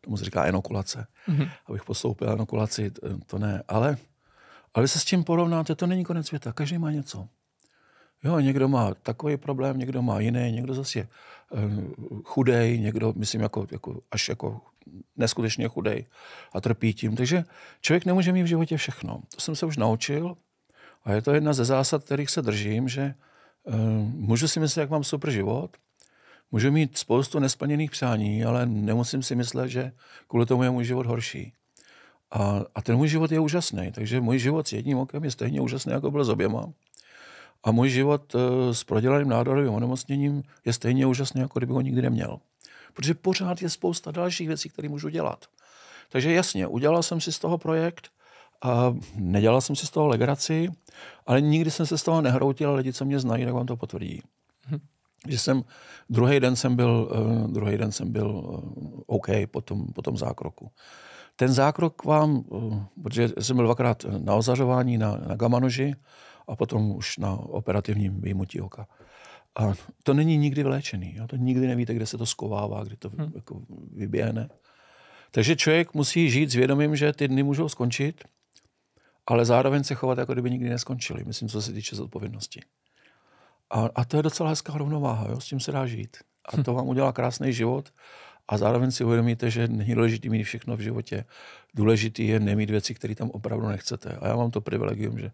tomu se říká enokulace, mm-hmm. abych podstoupil enokulaci, to ne, ale, ale se s tím porovnáte, to není konec světa, každý má něco. Jo, někdo má takový problém, někdo má jiný, někdo zase je eh, chudej, někdo, myslím, jako, jako, až jako neskutečně chudej a trpí tím. Takže člověk nemůže mít v životě všechno. To jsem se už naučil a je to jedna ze zásad, kterých se držím, že uh, můžu si myslet, jak mám super život, můžu mít spoustu nesplněných přání, ale nemusím si myslet, že kvůli tomu je můj život horší. A, a ten můj život je úžasný, takže můj život s jedním okem je stejně úžasný, jako byl s oběma. A můj život eh, s prodělaným nádorovým onemocněním je stejně úžasný, jako kdyby ho nikdy neměl protože pořád je spousta dalších věcí, které můžu dělat. Takže jasně, udělal jsem si z toho projekt, a nedělal jsem si z toho legraci, ale nikdy jsem se z toho nehroutil lidi, co mě znají, tak vám to potvrdí. Hm. Že jsem, druhý den jsem byl, eh, druhý den jsem byl eh, OK po tom, po tom zákroku. Ten zákrok vám, eh, protože jsem byl dvakrát na ozařování, na, na gamanoži a potom už na operativním výjimutí oka. A to není nikdy vyléčený. Jo? To nikdy nevíte, kde se to skovává, kde to hmm. jako vyběhne. Takže člověk musí žít s vědomím, že ty dny můžou skončit, ale zároveň se chovat, jako kdyby nikdy neskončili. Myslím, co se týče zodpovědnosti. A, a to je docela hezká rovnováha, jo? s tím se dá žít. A hm. to vám udělá krásný život a zároveň si uvědomíte, že není důležité mít všechno v životě. Důležité je nemít věci, které tam opravdu nechcete. A já mám to privilegium, že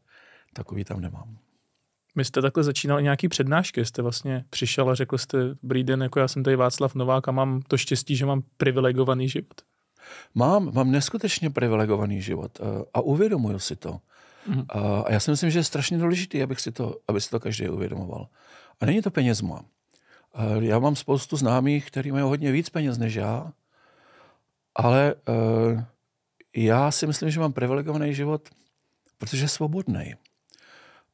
takový tam nemám. My jste takhle začínali nějaký přednášky, jste vlastně přišel a řekl jste, dobrý den, jako já jsem tady Václav Novák a mám to štěstí, že mám privilegovaný život. Mám, mám neskutečně privilegovaný život eh, a uvědomuju si to. Mm-hmm. A já si myslím, že je strašně důležité, abych si to, aby si to každý uvědomoval. A není to penězma. Eh, já mám spoustu známých, kteří mají hodně víc peněz než já, ale já si myslím, že mám privilegovaný život, protože je svobodný.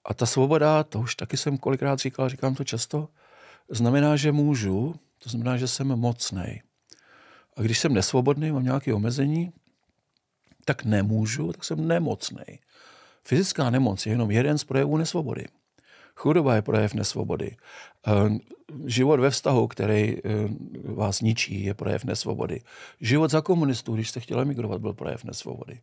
A ta svoboda, to už taky jsem kolikrát říkal, říkám to často, znamená, že můžu, to znamená, že jsem mocný. A když jsem nesvobodný, mám nějaké omezení, tak nemůžu, tak jsem nemocný. Fyzická nemoc je jenom jeden z projevů nesvobody. Chudoba je projev nesvobody. Eh, život ve vztahu, který eh, vás ničí, je projev nesvobody. Život za komunistů, když jste chtěli emigrovat, byl projev nesvobody.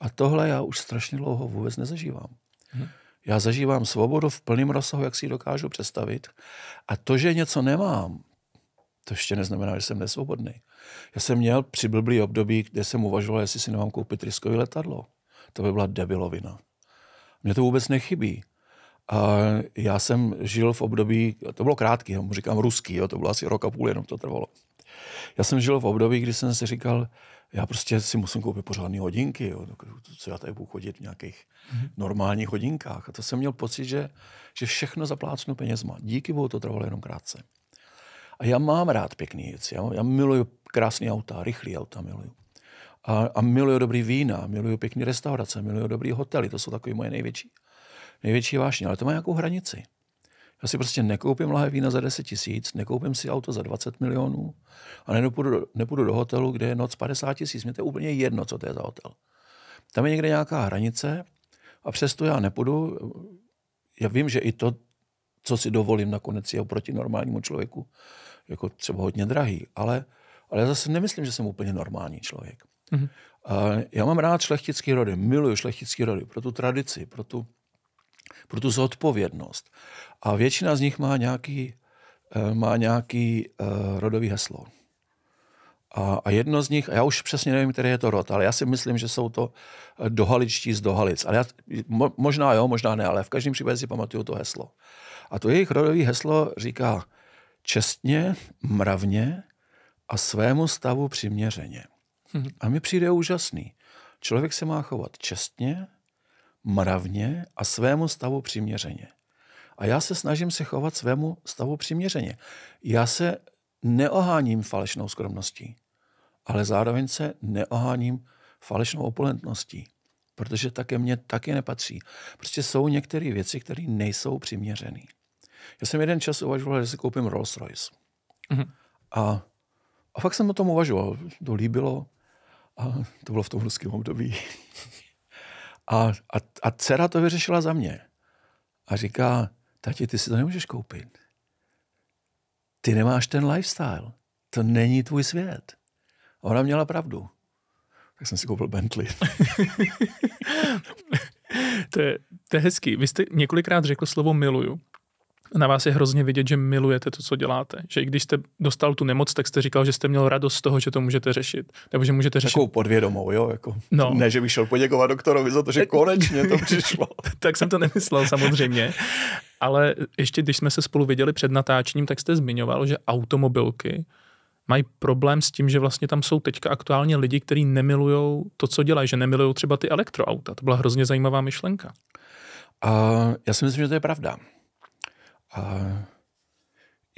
A tohle já už strašně dlouho vůbec nezažívám. Hmm. Já zažívám svobodu v plném rozsahu, jak si ji dokážu představit. A to, že něco nemám, to ještě neznamená, že jsem nesvobodný. Já jsem měl přiblblý období, kde jsem uvažoval, jestli si nemám koupit riskové letadlo. To by byla debilovina. Mně to vůbec nechybí. A já jsem žil v období, to bylo krátký, mu říkám ruský, jo, to bylo asi rok a půl, jenom to trvalo. Já jsem žil v období, kdy jsem si říkal, já prostě si musím koupit pořádné hodinky, jo. co já tady budu chodit v nějakých mm-hmm. normálních hodinkách. A to jsem měl pocit, že, že všechno zaplácnu penězma. Díky bohu to trvalo jenom krátce. A já mám rád pěkný věci. Já, já miluju krásné auta, rychlé auta miluju. A, a miluju dobrý vína, miluju pěkné restaurace, miluju dobrý hotely. To jsou takové moje největší, největší vášně. Ale to má nějakou hranici. Já si prostě nekoupím lahé vína za 10 tisíc, nekoupím si auto za 20 milionů a nepůjdu do, nepůjdu do hotelu, kde je noc 50 tisíc. Mě to je úplně jedno, co to je za hotel. Tam je někde nějaká hranice a přesto já nepůjdu. Já vím, že i to, co si dovolím nakonec, je oproti normálnímu člověku jako třeba hodně drahý, ale, ale já zase nemyslím, že jsem úplně normální člověk. Mm-hmm. já mám rád šlechtický rody, miluju šlechtický rody pro tu tradici, pro tu, pro tu zodpovědnost. A většina z nich má nějaký, eh, má nějaký eh, rodový heslo. A, a jedno z nich, a já už přesně nevím, který je to rod, ale já si myslím, že jsou to eh, dohaličtí z dohalic. Ale já, možná jo, možná ne, ale v každém případě si pamatuju to heslo. A to jejich rodový heslo říká čestně, mravně a svému stavu přiměřeně. Hmm. A mi přijde úžasný. Člověk se má chovat čestně, mravně a svému stavu přiměřeně. A já se snažím se chovat svému stavu přiměřeně. Já se neoháním falešnou skromností, ale zároveň se neoháním falešnou opulentností, protože také mě taky nepatří. Prostě jsou některé věci, které nejsou přiměřené. Já jsem jeden čas uvažoval, že si koupím Rolls Royce. Mm-hmm. A, a fakt jsem o tom uvažoval. To líbilo. A to bylo v tom ruském období. A, a, a dcera to vyřešila za mě. A říká, tati, ty si to nemůžeš koupit. Ty nemáš ten lifestyle. To není tvůj svět. A ona měla pravdu. Tak jsem si koupil Bentley. to, je, to je hezký. Vy jste několikrát řekl slovo miluju na vás je hrozně vidět, že milujete to, co děláte. Že i když jste dostal tu nemoc, tak jste říkal, že jste měl radost z toho, že to můžete řešit. Nebo že můžete řešit. Takovou podvědomou, jo. Jako, no. Ne, že bych šel poděkovat doktorovi za to, že konečně to přišlo. tak jsem to nemyslel samozřejmě. Ale ještě když jsme se spolu viděli před natáčením, tak jste zmiňoval, že automobilky mají problém s tím, že vlastně tam jsou teďka aktuálně lidi, kteří nemilují to, co dělají, že nemilují třeba ty elektroauta. To byla hrozně zajímavá myšlenka. Uh, já si myslím, že to je pravda. A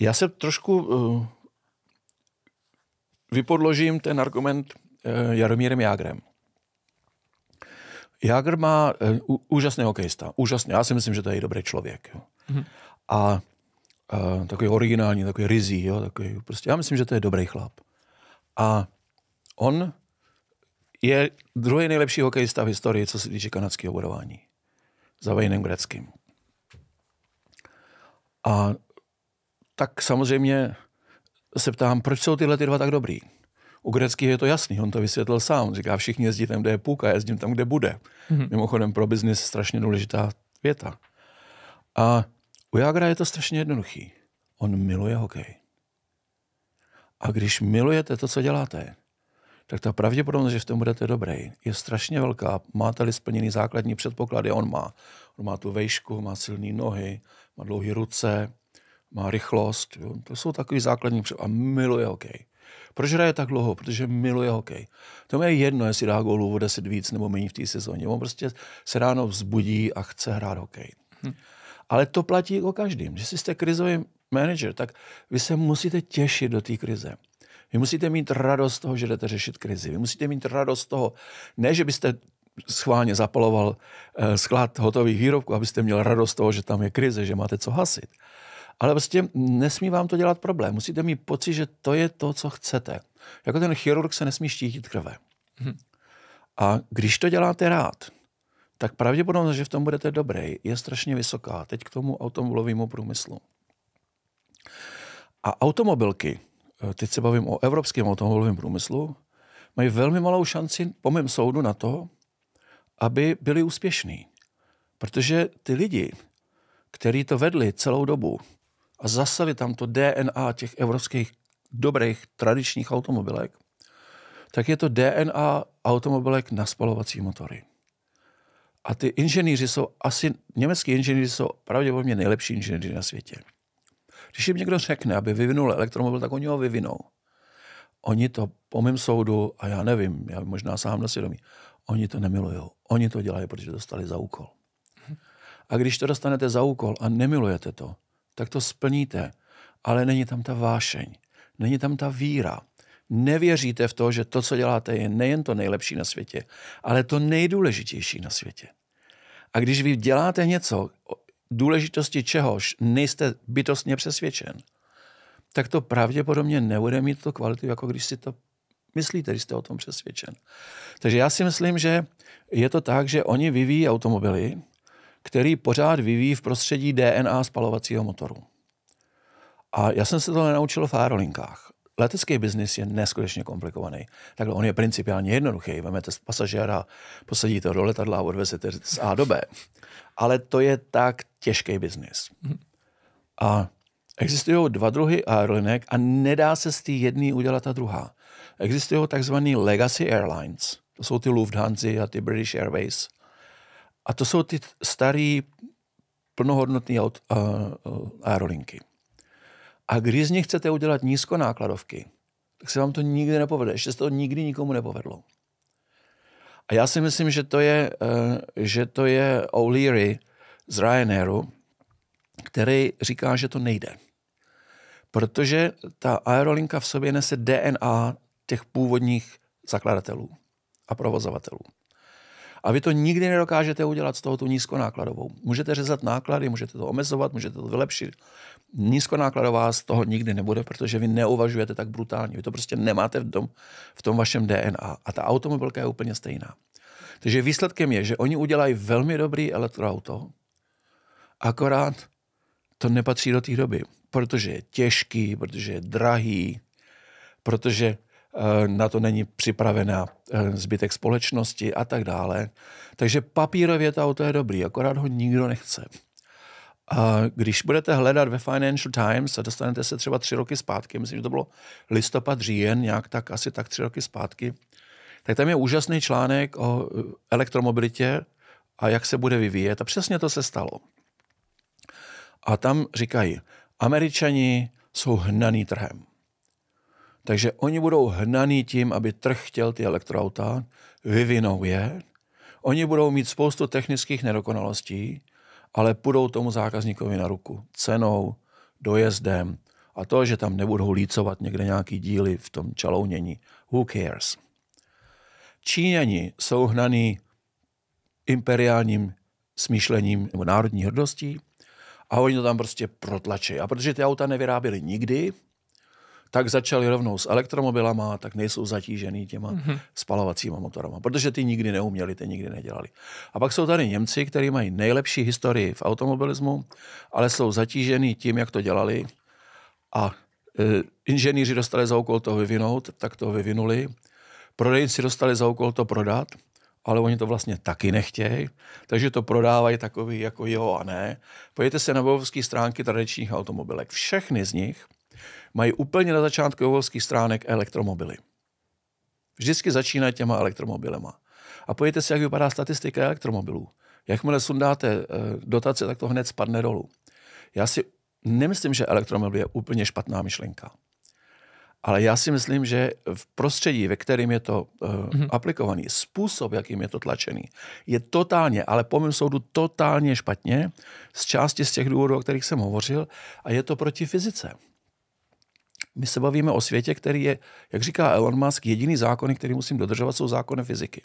já se trošku uh, vypodložím ten argument uh, Jaromírem Jágrem. Jágr má uh, eh, úžasný hokejista. Úžasný. Já si myslím, že to je dobrý člověk. Jo. Mm-hmm. A uh, takový originální, takový rizí. Jo, takový, prostě, já myslím, že to je dobrý chlap. A on je druhý nejlepší hokejista v historii, co se týče kanadského budování. Za Vejnem Greckým. A tak samozřejmě se ptám, proč jsou tyhle ty dva tak dobrý? U greckých je to jasný, on to vysvětlil sám. On říká, všichni jezdí tam, kde je půlka, jezdím tam, kde bude. Mm-hmm. Mimochodem pro biznis strašně důležitá věta. A u Jagra je to strašně jednoduchý. On miluje hokej. A když milujete to, co děláte, tak ta pravděpodobnost, že v tom budete dobrý, je strašně velká. Máte-li splněný základní předpoklady, on má. On má tu vejšku, má silné nohy, má dlouhé ruce, má rychlost. Jo. To jsou takový základní A miluje hokej. Proč hraje tak dlouho? Protože miluje hokej. To je jedno, jestli dá gólu o 10 víc nebo méně v té sezóně. On prostě se ráno vzbudí a chce hrát hokej. Hm. Ale to platí o jako každém. Že jste krizový manager, tak vy se musíte těšit do té krize. Vy musíte mít radost toho, že jdete řešit krizi. Vy musíte mít radost toho, ne, že byste schválně zapaloval eh, sklad hotových výrobků, abyste měl radost z toho, že tam je krize, že máte co hasit. Ale prostě nesmí vám to dělat problém. Musíte mít pocit, že to je to, co chcete. Jako ten chirurg se nesmí štítit krve. Hmm. A když to děláte rád, tak pravděpodobnost, že v tom budete dobrý, je strašně vysoká. Teď k tomu automobilovému průmyslu. A automobilky, eh, teď se bavím o evropském automobilovém průmyslu, mají velmi malou šanci, po mém soudu, na to, aby byli úspěšní. Protože ty lidi, kteří to vedli celou dobu a zasali tam to DNA těch evropských dobrých tradičních automobilek, tak je to DNA automobilek na spalovací motory. A ty inženýři jsou asi, německý inženýři jsou pravděpodobně nejlepší inženýři na světě. Když jim někdo řekne, aby vyvinul elektromobil, tak oni ho vyvinou. Oni to po mém soudu, a já nevím, já možná sám na svědomí, Oni to nemilují. Oni to dělají, protože dostali za úkol. A když to dostanete za úkol a nemilujete to, tak to splníte, ale není tam ta vášeň, není tam ta víra. Nevěříte v to, že to, co děláte, je nejen to nejlepší na světě, ale to nejdůležitější na světě. A když vy děláte něco, důležitosti čehož nejste bytostně přesvědčen, tak to pravděpodobně nebude mít to kvalitu, jako když si to Myslíte, že jste o tom přesvědčen. Takže já si myslím, že je to tak, že oni vyvíjí automobily, který pořád vyvíjí v prostředí DNA spalovacího motoru. A já jsem se to nenaučil v aerolinkách. Letecký biznis je neskutečně komplikovaný. Takhle on je principiálně jednoduchý. Vemete z pasažéra, posadíte ho do letadla a odvezete z A do B. Ale to je tak těžký biznis. A existují dva druhy aerolinek a nedá se z té jedné udělat ta druhá existují takzvané legacy airlines. To jsou ty Lufthansa a ty British Airways. A to jsou ty staré plnohodnotné uh, aerolinky. A když z nich chcete udělat nízkonákladovky, tak se vám to nikdy nepovede. Ještě se to nikdy nikomu nepovedlo. A já si myslím, že to je, uh, že to je O'Leary z Ryanairu, který říká, že to nejde. Protože ta aerolinka v sobě nese DNA těch původních zakladatelů a provozovatelů. A vy to nikdy nedokážete udělat z toho tu nízkonákladovou. Můžete řezat náklady, můžete to omezovat, můžete to vylepšit. Nízkonákladová z toho nikdy nebude, protože vy neuvažujete tak brutálně. Vy to prostě nemáte v, tom, v tom vašem DNA. A ta automobilka je úplně stejná. Takže výsledkem je, že oni udělají velmi dobrý elektroauto, akorát to nepatří do té doby, protože je těžký, protože je drahý, protože Eh, na to není připravena eh, zbytek společnosti a tak dále. Takže papírově to auto je dobrý, akorát ho nikdo nechce. A když budete hledat ve Financial Times a dostanete se třeba tři roky zpátky, myslím, že to bylo listopad, říjen, nějak tak, asi tak tři roky zpátky, tak tam je úžasný článek o eh, elektromobilitě a jak se bude vyvíjet. A přesně to se stalo. A tam říkají, američani jsou hnaný trhem. Takže oni budou hnaní tím, aby trh chtěl ty elektroauta, vyvinou je. Oni budou mít spoustu technických nedokonalostí, ale půjdou tomu zákazníkovi na ruku. Cenou, dojezdem a to, že tam nebudou lícovat někde nějaký díly v tom čalounění. Who cares? Číňani jsou hnaní imperiálním smýšlením nebo národní hrdostí a oni to tam prostě protlačí. A protože ty auta nevyráběly nikdy, tak začali rovnou s elektromobilama, tak nejsou zatížený těma mm-hmm. spalovacíma motorama, protože ty nikdy neuměli, ty nikdy nedělali. A pak jsou tady Němci, kteří mají nejlepší historii v automobilismu, ale jsou zatížený tím, jak to dělali a e, inženýři dostali za úkol to vyvinout, tak to vyvinuli, prodejci dostali za úkol to prodat, ale oni to vlastně taky nechtějí, takže to prodávají takový jako jo a ne. Pojďte se na bovovské stránky tradičních automobilek. Všechny z nich mají úplně na začátku obrovských stránek elektromobily. Vždycky začínají těma elektromobilema. A pojďte si, jak vypadá statistika elektromobilů. Jakmile sundáte eh, dotace, tak to hned spadne dolů. Já si nemyslím, že elektromobil je úplně špatná myšlenka. Ale já si myslím, že v prostředí, ve kterém je to uh, mm-hmm. aplikovaný, způsob, jakým je to tlačený, je totálně, ale po mém soudu totálně špatně, z části z těch důvodů, o kterých jsem hovořil, a je to proti fyzice. My se bavíme o světě, který je, jak říká Elon Musk, jediný zákony, který musím dodržovat, jsou zákony fyziky.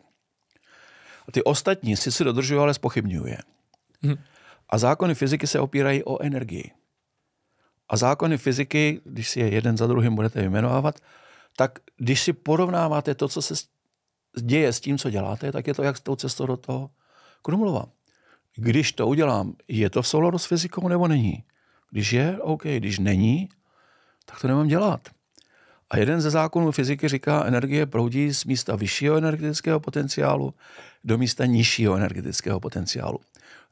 A ty ostatní si se dodržují, ale spochybňuje. Hmm. A zákony fyziky se opírají o energii. A zákony fyziky, když si je jeden za druhým budete jmenovávat, tak když si porovnáváte to, co se děje s tím, co děláte, tak je to jak s tou cestou do toho Krumlova. Když to udělám, je to v souladu s fyzikou nebo není? Když je, OK, když není, tak to nemám dělat. A jeden ze zákonů fyziky říká, energie proudí z místa vyššího energetického potenciálu do místa nižšího energetického potenciálu.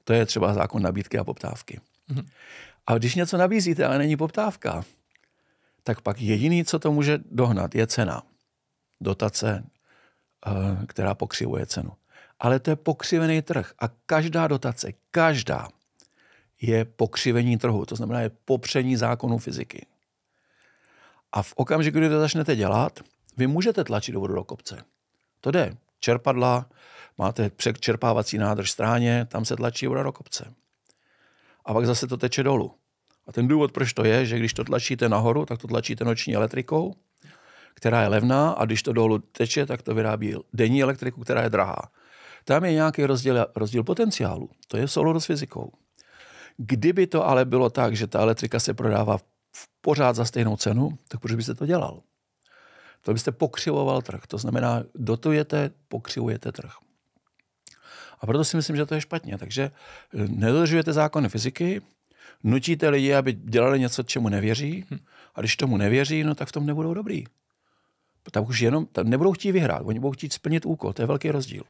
To je třeba zákon nabídky a poptávky. Mm-hmm. A když něco nabízíte, ale není poptávka, tak pak jediný, co to může dohnat, je cena. Dotace, eh, která pokřivuje cenu. Ale to je pokřivený trh a každá dotace, každá, je pokřivení trhu, to znamená je popření zákonů fyziky. A v okamžiku, kdy to začnete dělat, vy můžete tlačit vodu do kopce. To jde. Čerpadla, máte čerpávací nádrž stráně, tam se tlačí voda do kopce. A pak zase to teče dolů. A ten důvod, proč to je, že když to tlačíte nahoru, tak to tlačíte noční elektrikou, která je levná, a když to dolů teče, tak to vyrábí denní elektriku, která je drahá. Tam je nějaký rozdíl, rozdíl potenciálu. To je v souladu s fyzikou. Kdyby to ale bylo tak, že ta elektrika se prodává v pořád za stejnou cenu, tak proč byste to dělal? To byste pokřivoval trh. To znamená, dotujete, pokřivujete trh. A proto si myslím, že to je špatně. Takže eh, nedodržujete zákony fyziky, nutíte lidi, aby dělali něco, čemu nevěří, hm. a když tomu nevěří, no tak v tom nebudou dobrý. Tam už jenom, tam nebudou chtít vyhrát, oni budou chtít splnit úkol, to je velký rozdíl.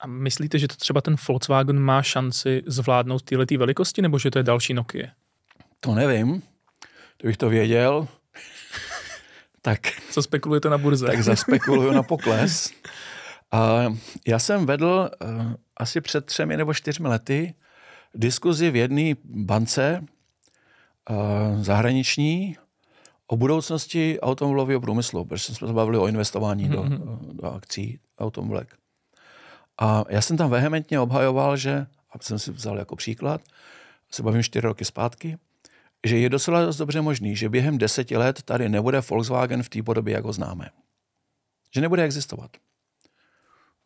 A myslíte, že to třeba ten Volkswagen má šanci zvládnout tyhle velikosti, nebo že to je další Nokia? To nevím, Kdybych to věděl, tak... Co spekulujete na burze? Tak zaspekuluju na pokles. A já jsem vedl eh, asi před třemi nebo čtyřmi lety diskuzi v jedné bance eh, zahraniční o budoucnosti automobilového průmyslu, protože jsme se bavili o investování do, mm-hmm. do akcí automobilek. A já jsem tam vehementně obhajoval, že, a jsem si vzal jako příklad, se bavím čtyři roky zpátky, že je docela dost dobře možný, že během deseti let tady nebude Volkswagen v té podobě, jak ho známe. Že nebude existovat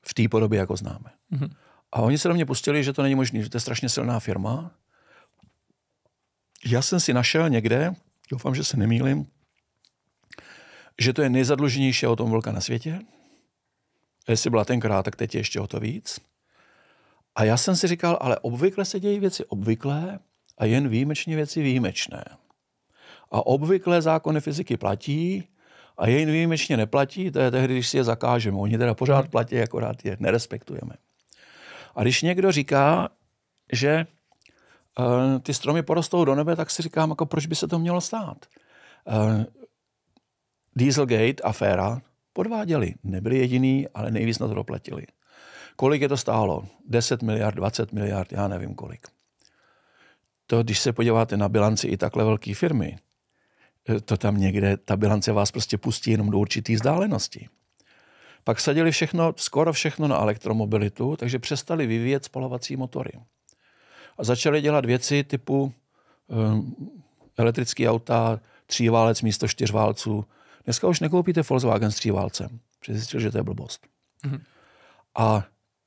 v té podobě, jak ho známe. Mm-hmm. A oni se do mě pustili, že to není možné, že to je strašně silná firma. Já jsem si našel někde, doufám, že se nemýlim, že to je nejzadluženější automobilka na světě. Jestli byla tenkrát, tak teď je ještě o to víc. A já jsem si říkal, ale obvykle se dějí věci obvyklé a jen výjimečně věci výjimečné. A obvykle zákony fyziky platí a jen výjimečně neplatí, to je tehdy, když si je zakážeme. Oni teda pořád hmm. platí, akorát je nerespektujeme. A když někdo říká, že uh, ty stromy porostou do nebe, tak si říkám, jako proč by se to mělo stát. Uh, Dieselgate, aféra, podváděli. Nebyli jediný, ale nejvíc na to doplatili. Kolik je to stálo? 10 miliard, 20 miliard, já nevím kolik to, když se podíváte na bilanci i takhle velké firmy, eh, to tam někde, ta bilance vás prostě pustí jenom do určité vzdálenosti. Pak sadili všechno, skoro všechno na elektromobilitu, takže přestali vyvíjet spalovací motory. A začali dělat věci typu um, eh, elektrické auta, tříválec místo čtyřválců. Dneska už nekoupíte Volkswagen s tříválcem. Přizjistil, že to je blbost. Mm-hmm. A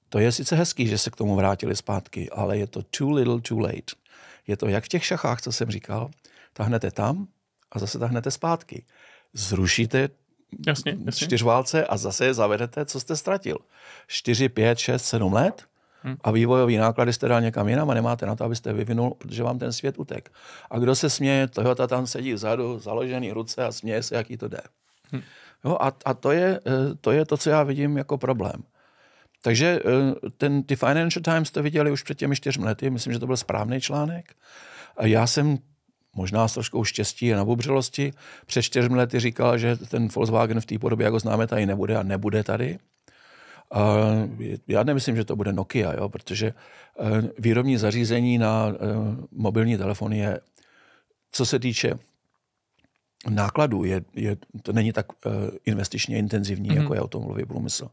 to je sice hezký, že se k tomu vrátili zpátky, ale je to too little, too late je to jak v těch šachách, co jsem říkal, tahnete tam a zase tahnete zpátky. Zrušíte jasně, jasně. čtyřválce a zase je zavedete, co jste ztratil. 4, 5, 6, 7 let hm. a vývojový náklady jste dal někam jinam a nemáte na to, abyste vyvinul, protože vám ten svět utek. A kdo se směje, Toyota tam sedí vzadu, založený ruce a směje se, jaký to jde. Hmm. Jo, a, a to, je, eh, to je to, co já vidím jako problém. Takže eh, ten, ty Financial Times to viděli už před těmi čtyřmi lety, myslím, že to byl správný článek. A já jsem možná s troškou štěstí a nabubřelosti před čtyřmi lety říkal, že ten Volkswagen v té podobě, jak ho známe, tady nebude a nebude tady. A já nemyslím, že to bude Nokia, jo, protože eh, výrobní zařízení na eh, mobilní telefon je, co se týče nákladů, je, je, to není tak investičně intenzivní, mm-hmm. jako mhm. je automobilový průmysl.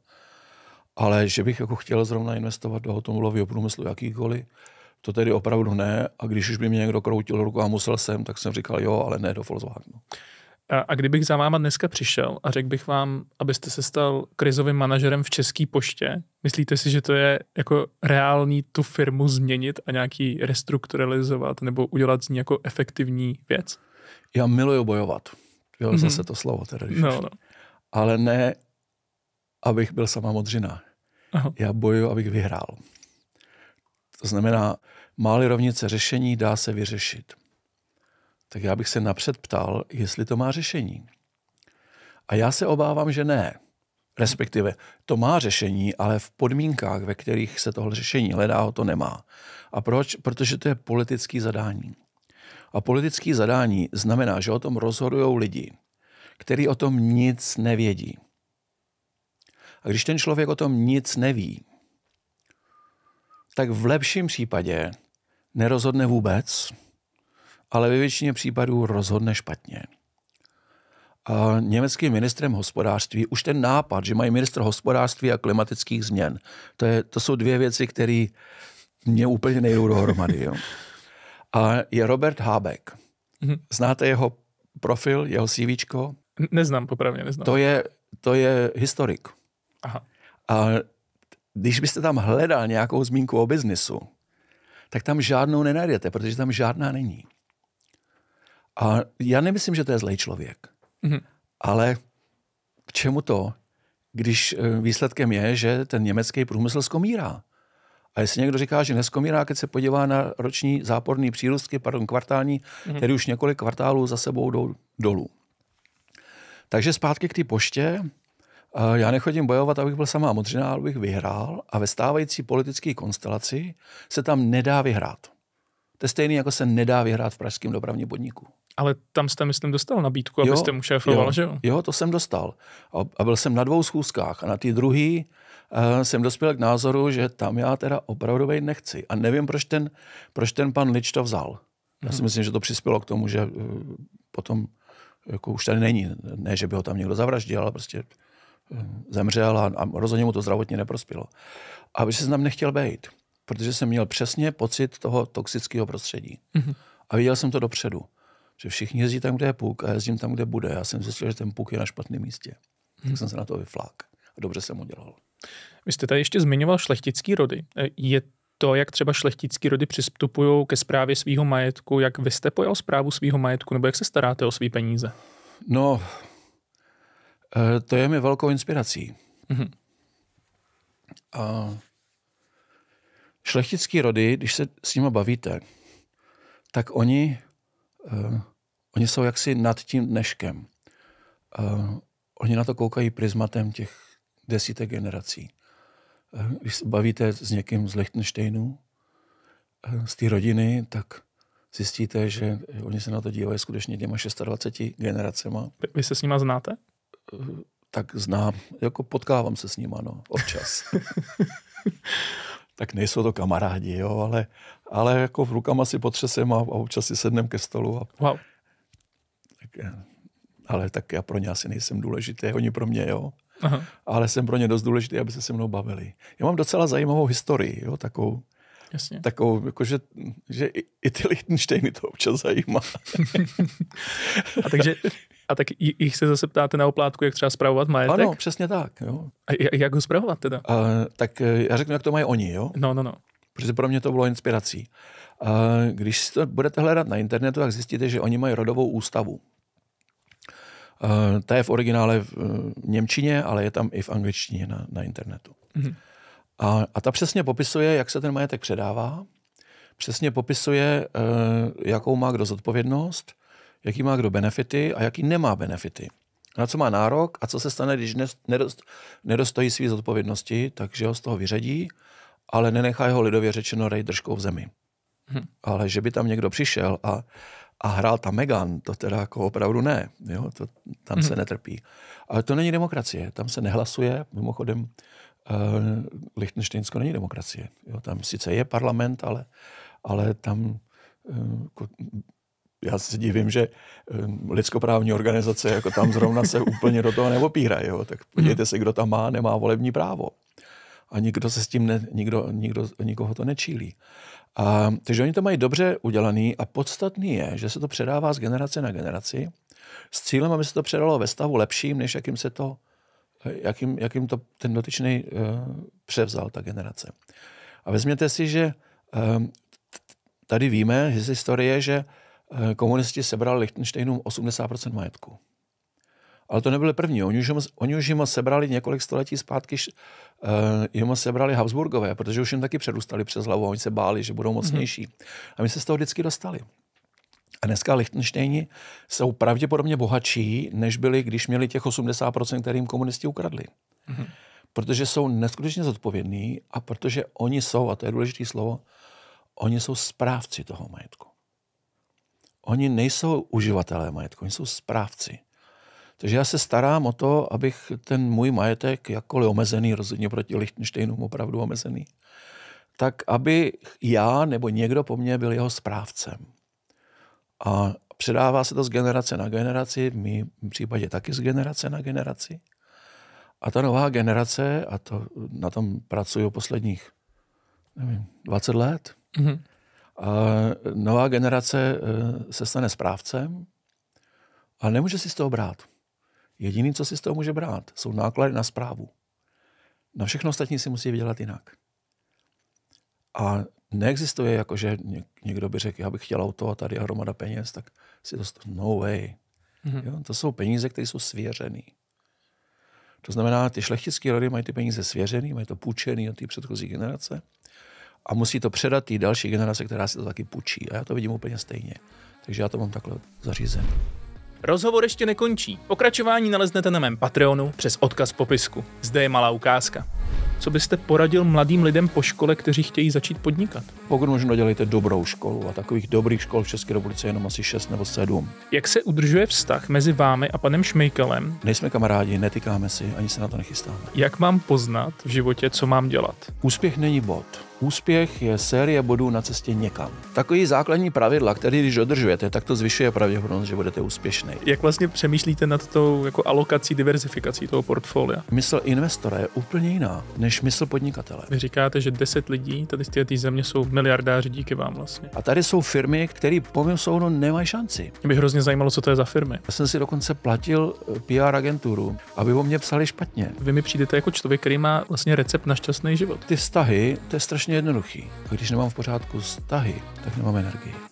Ale že bych jako chtěl zrovna investovat do automobilového průmyslu jakýkoliv, to tedy opravdu ne. A když už by mě někdo kroutil ruku a musel jsem, tak jsem říkal jo, ale ne do Volkswagenu. A, a kdybych za váma dneska přišel a řekl bych vám, abyste se stal krizovým manažerem v České poště, myslíte si, že to je jako reálný tu firmu změnit a nějaký restrukturalizovat nebo udělat z ní jako efektivní věc? Já miluju bojovat. Jo, mm-hmm. to slovo teda. no, no. Ale ne, abych byl sama modřina. Aha. Já bojuju, abych vyhrál. To znamená, máli rovnice řešení, dá se vyřešit. Tak já bych se napřed ptal, jestli to má řešení. A já se obávám, že ne. Respektive to má řešení, ale v podmínkách, ve kterých se tohle řešení hledá, ho to nemá. A proč? Protože to je politické zadání. A politické zadání znamená, že o tom rozhodují lidi, kteří o tom nic nevědí. A když ten člověk o tom nic neví, tak v lepším případě nerozhodne vůbec, ale ve většině případů rozhodne špatně. A německým ministrem hospodářství, už ten nápad, že mají ministr hospodářství a klimatických změn, to, je, to jsou dvě věci, které mě úplně nejdou dohromady. Jo. A je Robert Hábek. Mhm. Znáte jeho profil, jeho CV? Neznám, popravně neznám. To je, to je historik. Aha. A když byste tam hledal nějakou zmínku o biznisu, tak tam žádnou nenajdete, protože tam žádná není. A já nemyslím, že to je zlej člověk. Mm-hmm. Ale k čemu to, když eh, výsledkem je, že ten německý průmysl skomírá? A jestli někdo říká, že neskomírá, když se podívá na roční záporný přírůstky, pardon, kvartální, mm-hmm. tedy už několik kvartálů za sebou jdou dolů. Takže zpátky k té poště. Já nechodím bojovat, abych byl sama modřina, ale bych vyhrál a ve stávající politické konstelaci se tam nedá vyhrát. To je stejný, jako se nedá vyhrát v pražském dopravním podniku. Ale tam jste, myslím, dostal nabídku, jo, abyste mu šéfoval, jo, že jo? Jo, to jsem dostal. A, a byl jsem na dvou schůzkách a na ty druhý uh, eh, jsem dospěl k názoru, že tam já teda opravdu vejít nechci. A nevím, proč ten, proč ten pan Lič to vzal. Já si mhm. myslím, že to přispělo k tomu, že uh, potom jako už tady není. Ne, že by ho tam někdo zavraždil, ale prostě zemřel a, a rozhodně mu to zdravotně neprospělo. A že jsem tam nechtěl být, protože jsem měl přesně pocit toho toxického prostředí. Mm-hmm. A viděl jsem to dopředu, že všichni jezdí tam, kde je puk a jezdím tam, kde bude. Já jsem zjistil, že ten puk je na špatném místě. Mm-hmm. Tak mhm. jsem se na to vyflák. A dobře jsem udělal. Vy jste tady ještě zmiňoval šlechtický rody. E, je to, jak třeba šlechtický rody přistupují ke zprávě svého majetku, jak vy jste pojal zprávu svého majetku, nebo jak se staráte o své peníze? No, Eh, to je mi velkou inspirací. Mm-hmm. A šlechtický rody, když se s nimi bavíte, tak oni, uh, oni jsou jaksi nad tím dneškem. Uh, oni na to koukají prismatem těch desítek generací. Uh, když se bavíte s někým z Lichtensteinu, uh, z té rodiny, tak zjistíte, že oni se na to dívají skutečně těma 26 generacema. Vy se s nima znáte? Eh, tak znám, jako potkávám se s ním, ano, občas. tak nejsou to kamarádi, jo, ale, ale jako v rukama si potřesem a, a občas si sednem ke stolu. A, wow. tak, eh, ale tak já pro ně asi nejsem důležitý, oni pro mě, jo. Aha. Ale jsem pro ně dost důležitý, aby se se mnou bavili. Já mám docela zajímavou historii, jo, takovou, Jasně. Takovou, jakože, že i, i ty Lichtensteiny to občas zajímá. a takže a tak jich se zase ptáte na oplátku, jak třeba spravovat majetek? Ano, přesně tak. Jo. A jak ho spravovat teda? Uh, tak e, já řeknu, jak to mají oni, jo? No, no, no. Protože pro mě to bylo inspirací. Uh, když to budete hledat na internetu, tak zjistíte, že oni mají rodovou ústavu. Uh, ta je v originále v e, Němčině, ale je tam i v angličtině na, na internetu. Mm-hmm. A, a ta přesně popisuje, jak se ten majetek předává, přesně popisuje, e, jakou má kdo zodpovědnost, jaký má kdo benefity a jaký nemá benefity. Na co má nárok a co se stane, když nedost, nedostojí svý zodpovědnosti, takže ho z toho vyřadí, ale nenechá ho lidově řečeno rej držkou v zemi. Hmm. Ale že by tam někdo přišel a, a hrál tam Megan, to teda jako opravdu ne. Jo? To, tam hmm. se hm. netrpí. Ale to není demokracie, tam se nehlasuje. Mimochodem, uh, Lichtensteinsko není demokracie. Jo? Tam sice je parlament, ale, ale tam uh, já se divím, že eh, lidskoprávní organizace jako tam zrovna se úplně do toho neopírají. Jo? Tak podívejte mhm. se, kdo tam má, nemá volební právo. A nikdo se s tím, ne, nikdo, nikdo, nikoho to nečílí. A, takže oni to mají dobře udělaný a podstatný je, že se to předává z generace na generaci s cílem, aby se to předalo ve stavu lepším, než jakým se to, eh, jakým, jakým to ten dotyčný uh, převzal ta generace. A vezměte si, že uh, tady víme z historie, že Eh, komunisti sebrali Lichtensteinům 80% majetku. Ale to nebyly první. Oni už, jim, oni už jim sebrali několik století zpátky, eh, jim sebrali Habsburgové, protože už jim taky předůstali přes hlavu. Oni se báli, že budou mocnější. Mm-hmm. A my se z toho vždycky dostali. A dneska Lichtensteini jsou pravděpodobně bohatší, než byli, když měli těch 80%, kterým komunisti ukradli. Mm-hmm. Protože jsou neskutečně zodpovědní a protože oni jsou, a to je důležité slovo, oni jsou správci toho majetku oni nejsou uživatelé majetku, oni jsou správci. Takže já se starám o to, abych ten můj majetek, jakkoliv omezený, rozhodně proti Lichtensteinům opravdu omezený, tak aby já nebo někdo po mně byl jeho správcem. A předává se to z generace na generaci, v mém případě taky z generace na generaci. A ta nová generace, a to na tom pracuju posledních nevím, 20 let, mm-hmm nová generace eh, se stane správcem a nemůže si z toho brát. Jediný, co si z toho může brát, jsou náklady na zprávu. Na všechno ostatní si musí vydělat jinak. A neexistuje jako, že někdo by řekl, já bych chtěl auto a tady hromada peněz, tak si to stojí. No way. Mm-hmm. Jo? To jsou peníze, které jsou svěřené. To znamená, ty šlechtické rody mají ty peníze svěřené, mají to půjčené od té předchozí generace a musí to předat té další generace, která si to taky půjčí. A já to vidím úplně stejně. Takže já to mám takhle zařízené. Rozhovor ještě nekončí. Pokračování naleznete na mém Patreonu přes odkaz v popisku. Zde je malá ukázka. Co byste poradil mladým lidem po škole, kteří chtějí začít podnikat? Pokud možno dělejte dobrou školu a takových dobrých škol v České republice je jenom asi 6 nebo 7. Jak se udržuje vztah mezi vámi a panem Šmejkelem? Nejsme kamarádi, netykáme si, ani se na to nechystáme. Jak mám poznat v životě, co mám dělat? Úspěch není bod Úspěch je série bodů na cestě někam. Takový základní pravidla, který když dodržujete, tak to zvyšuje pravděpodobnost, že budete úspěšný. Jak vlastně přemýšlíte nad tou jako alokací, diverzifikací toho portfolia? Mysl investora je úplně jiná než mysl podnikatele. Vy říkáte, že 10 lidí tady z té země jsou miliardáři díky vám vlastně. A tady jsou firmy, které mém soudu no, nemají šanci. Mě by hrozně zajímalo, co to je za firmy. Já jsem si dokonce platil eh, PR agenturu, aby o mě psali špatně. Vy mi přijdete jako člověk, který má vlastně recept na šťastný život. Ty vztahy, to je strašně strašně jednoduchý. Když nemám v pořádku vztahy, tak nemám energii.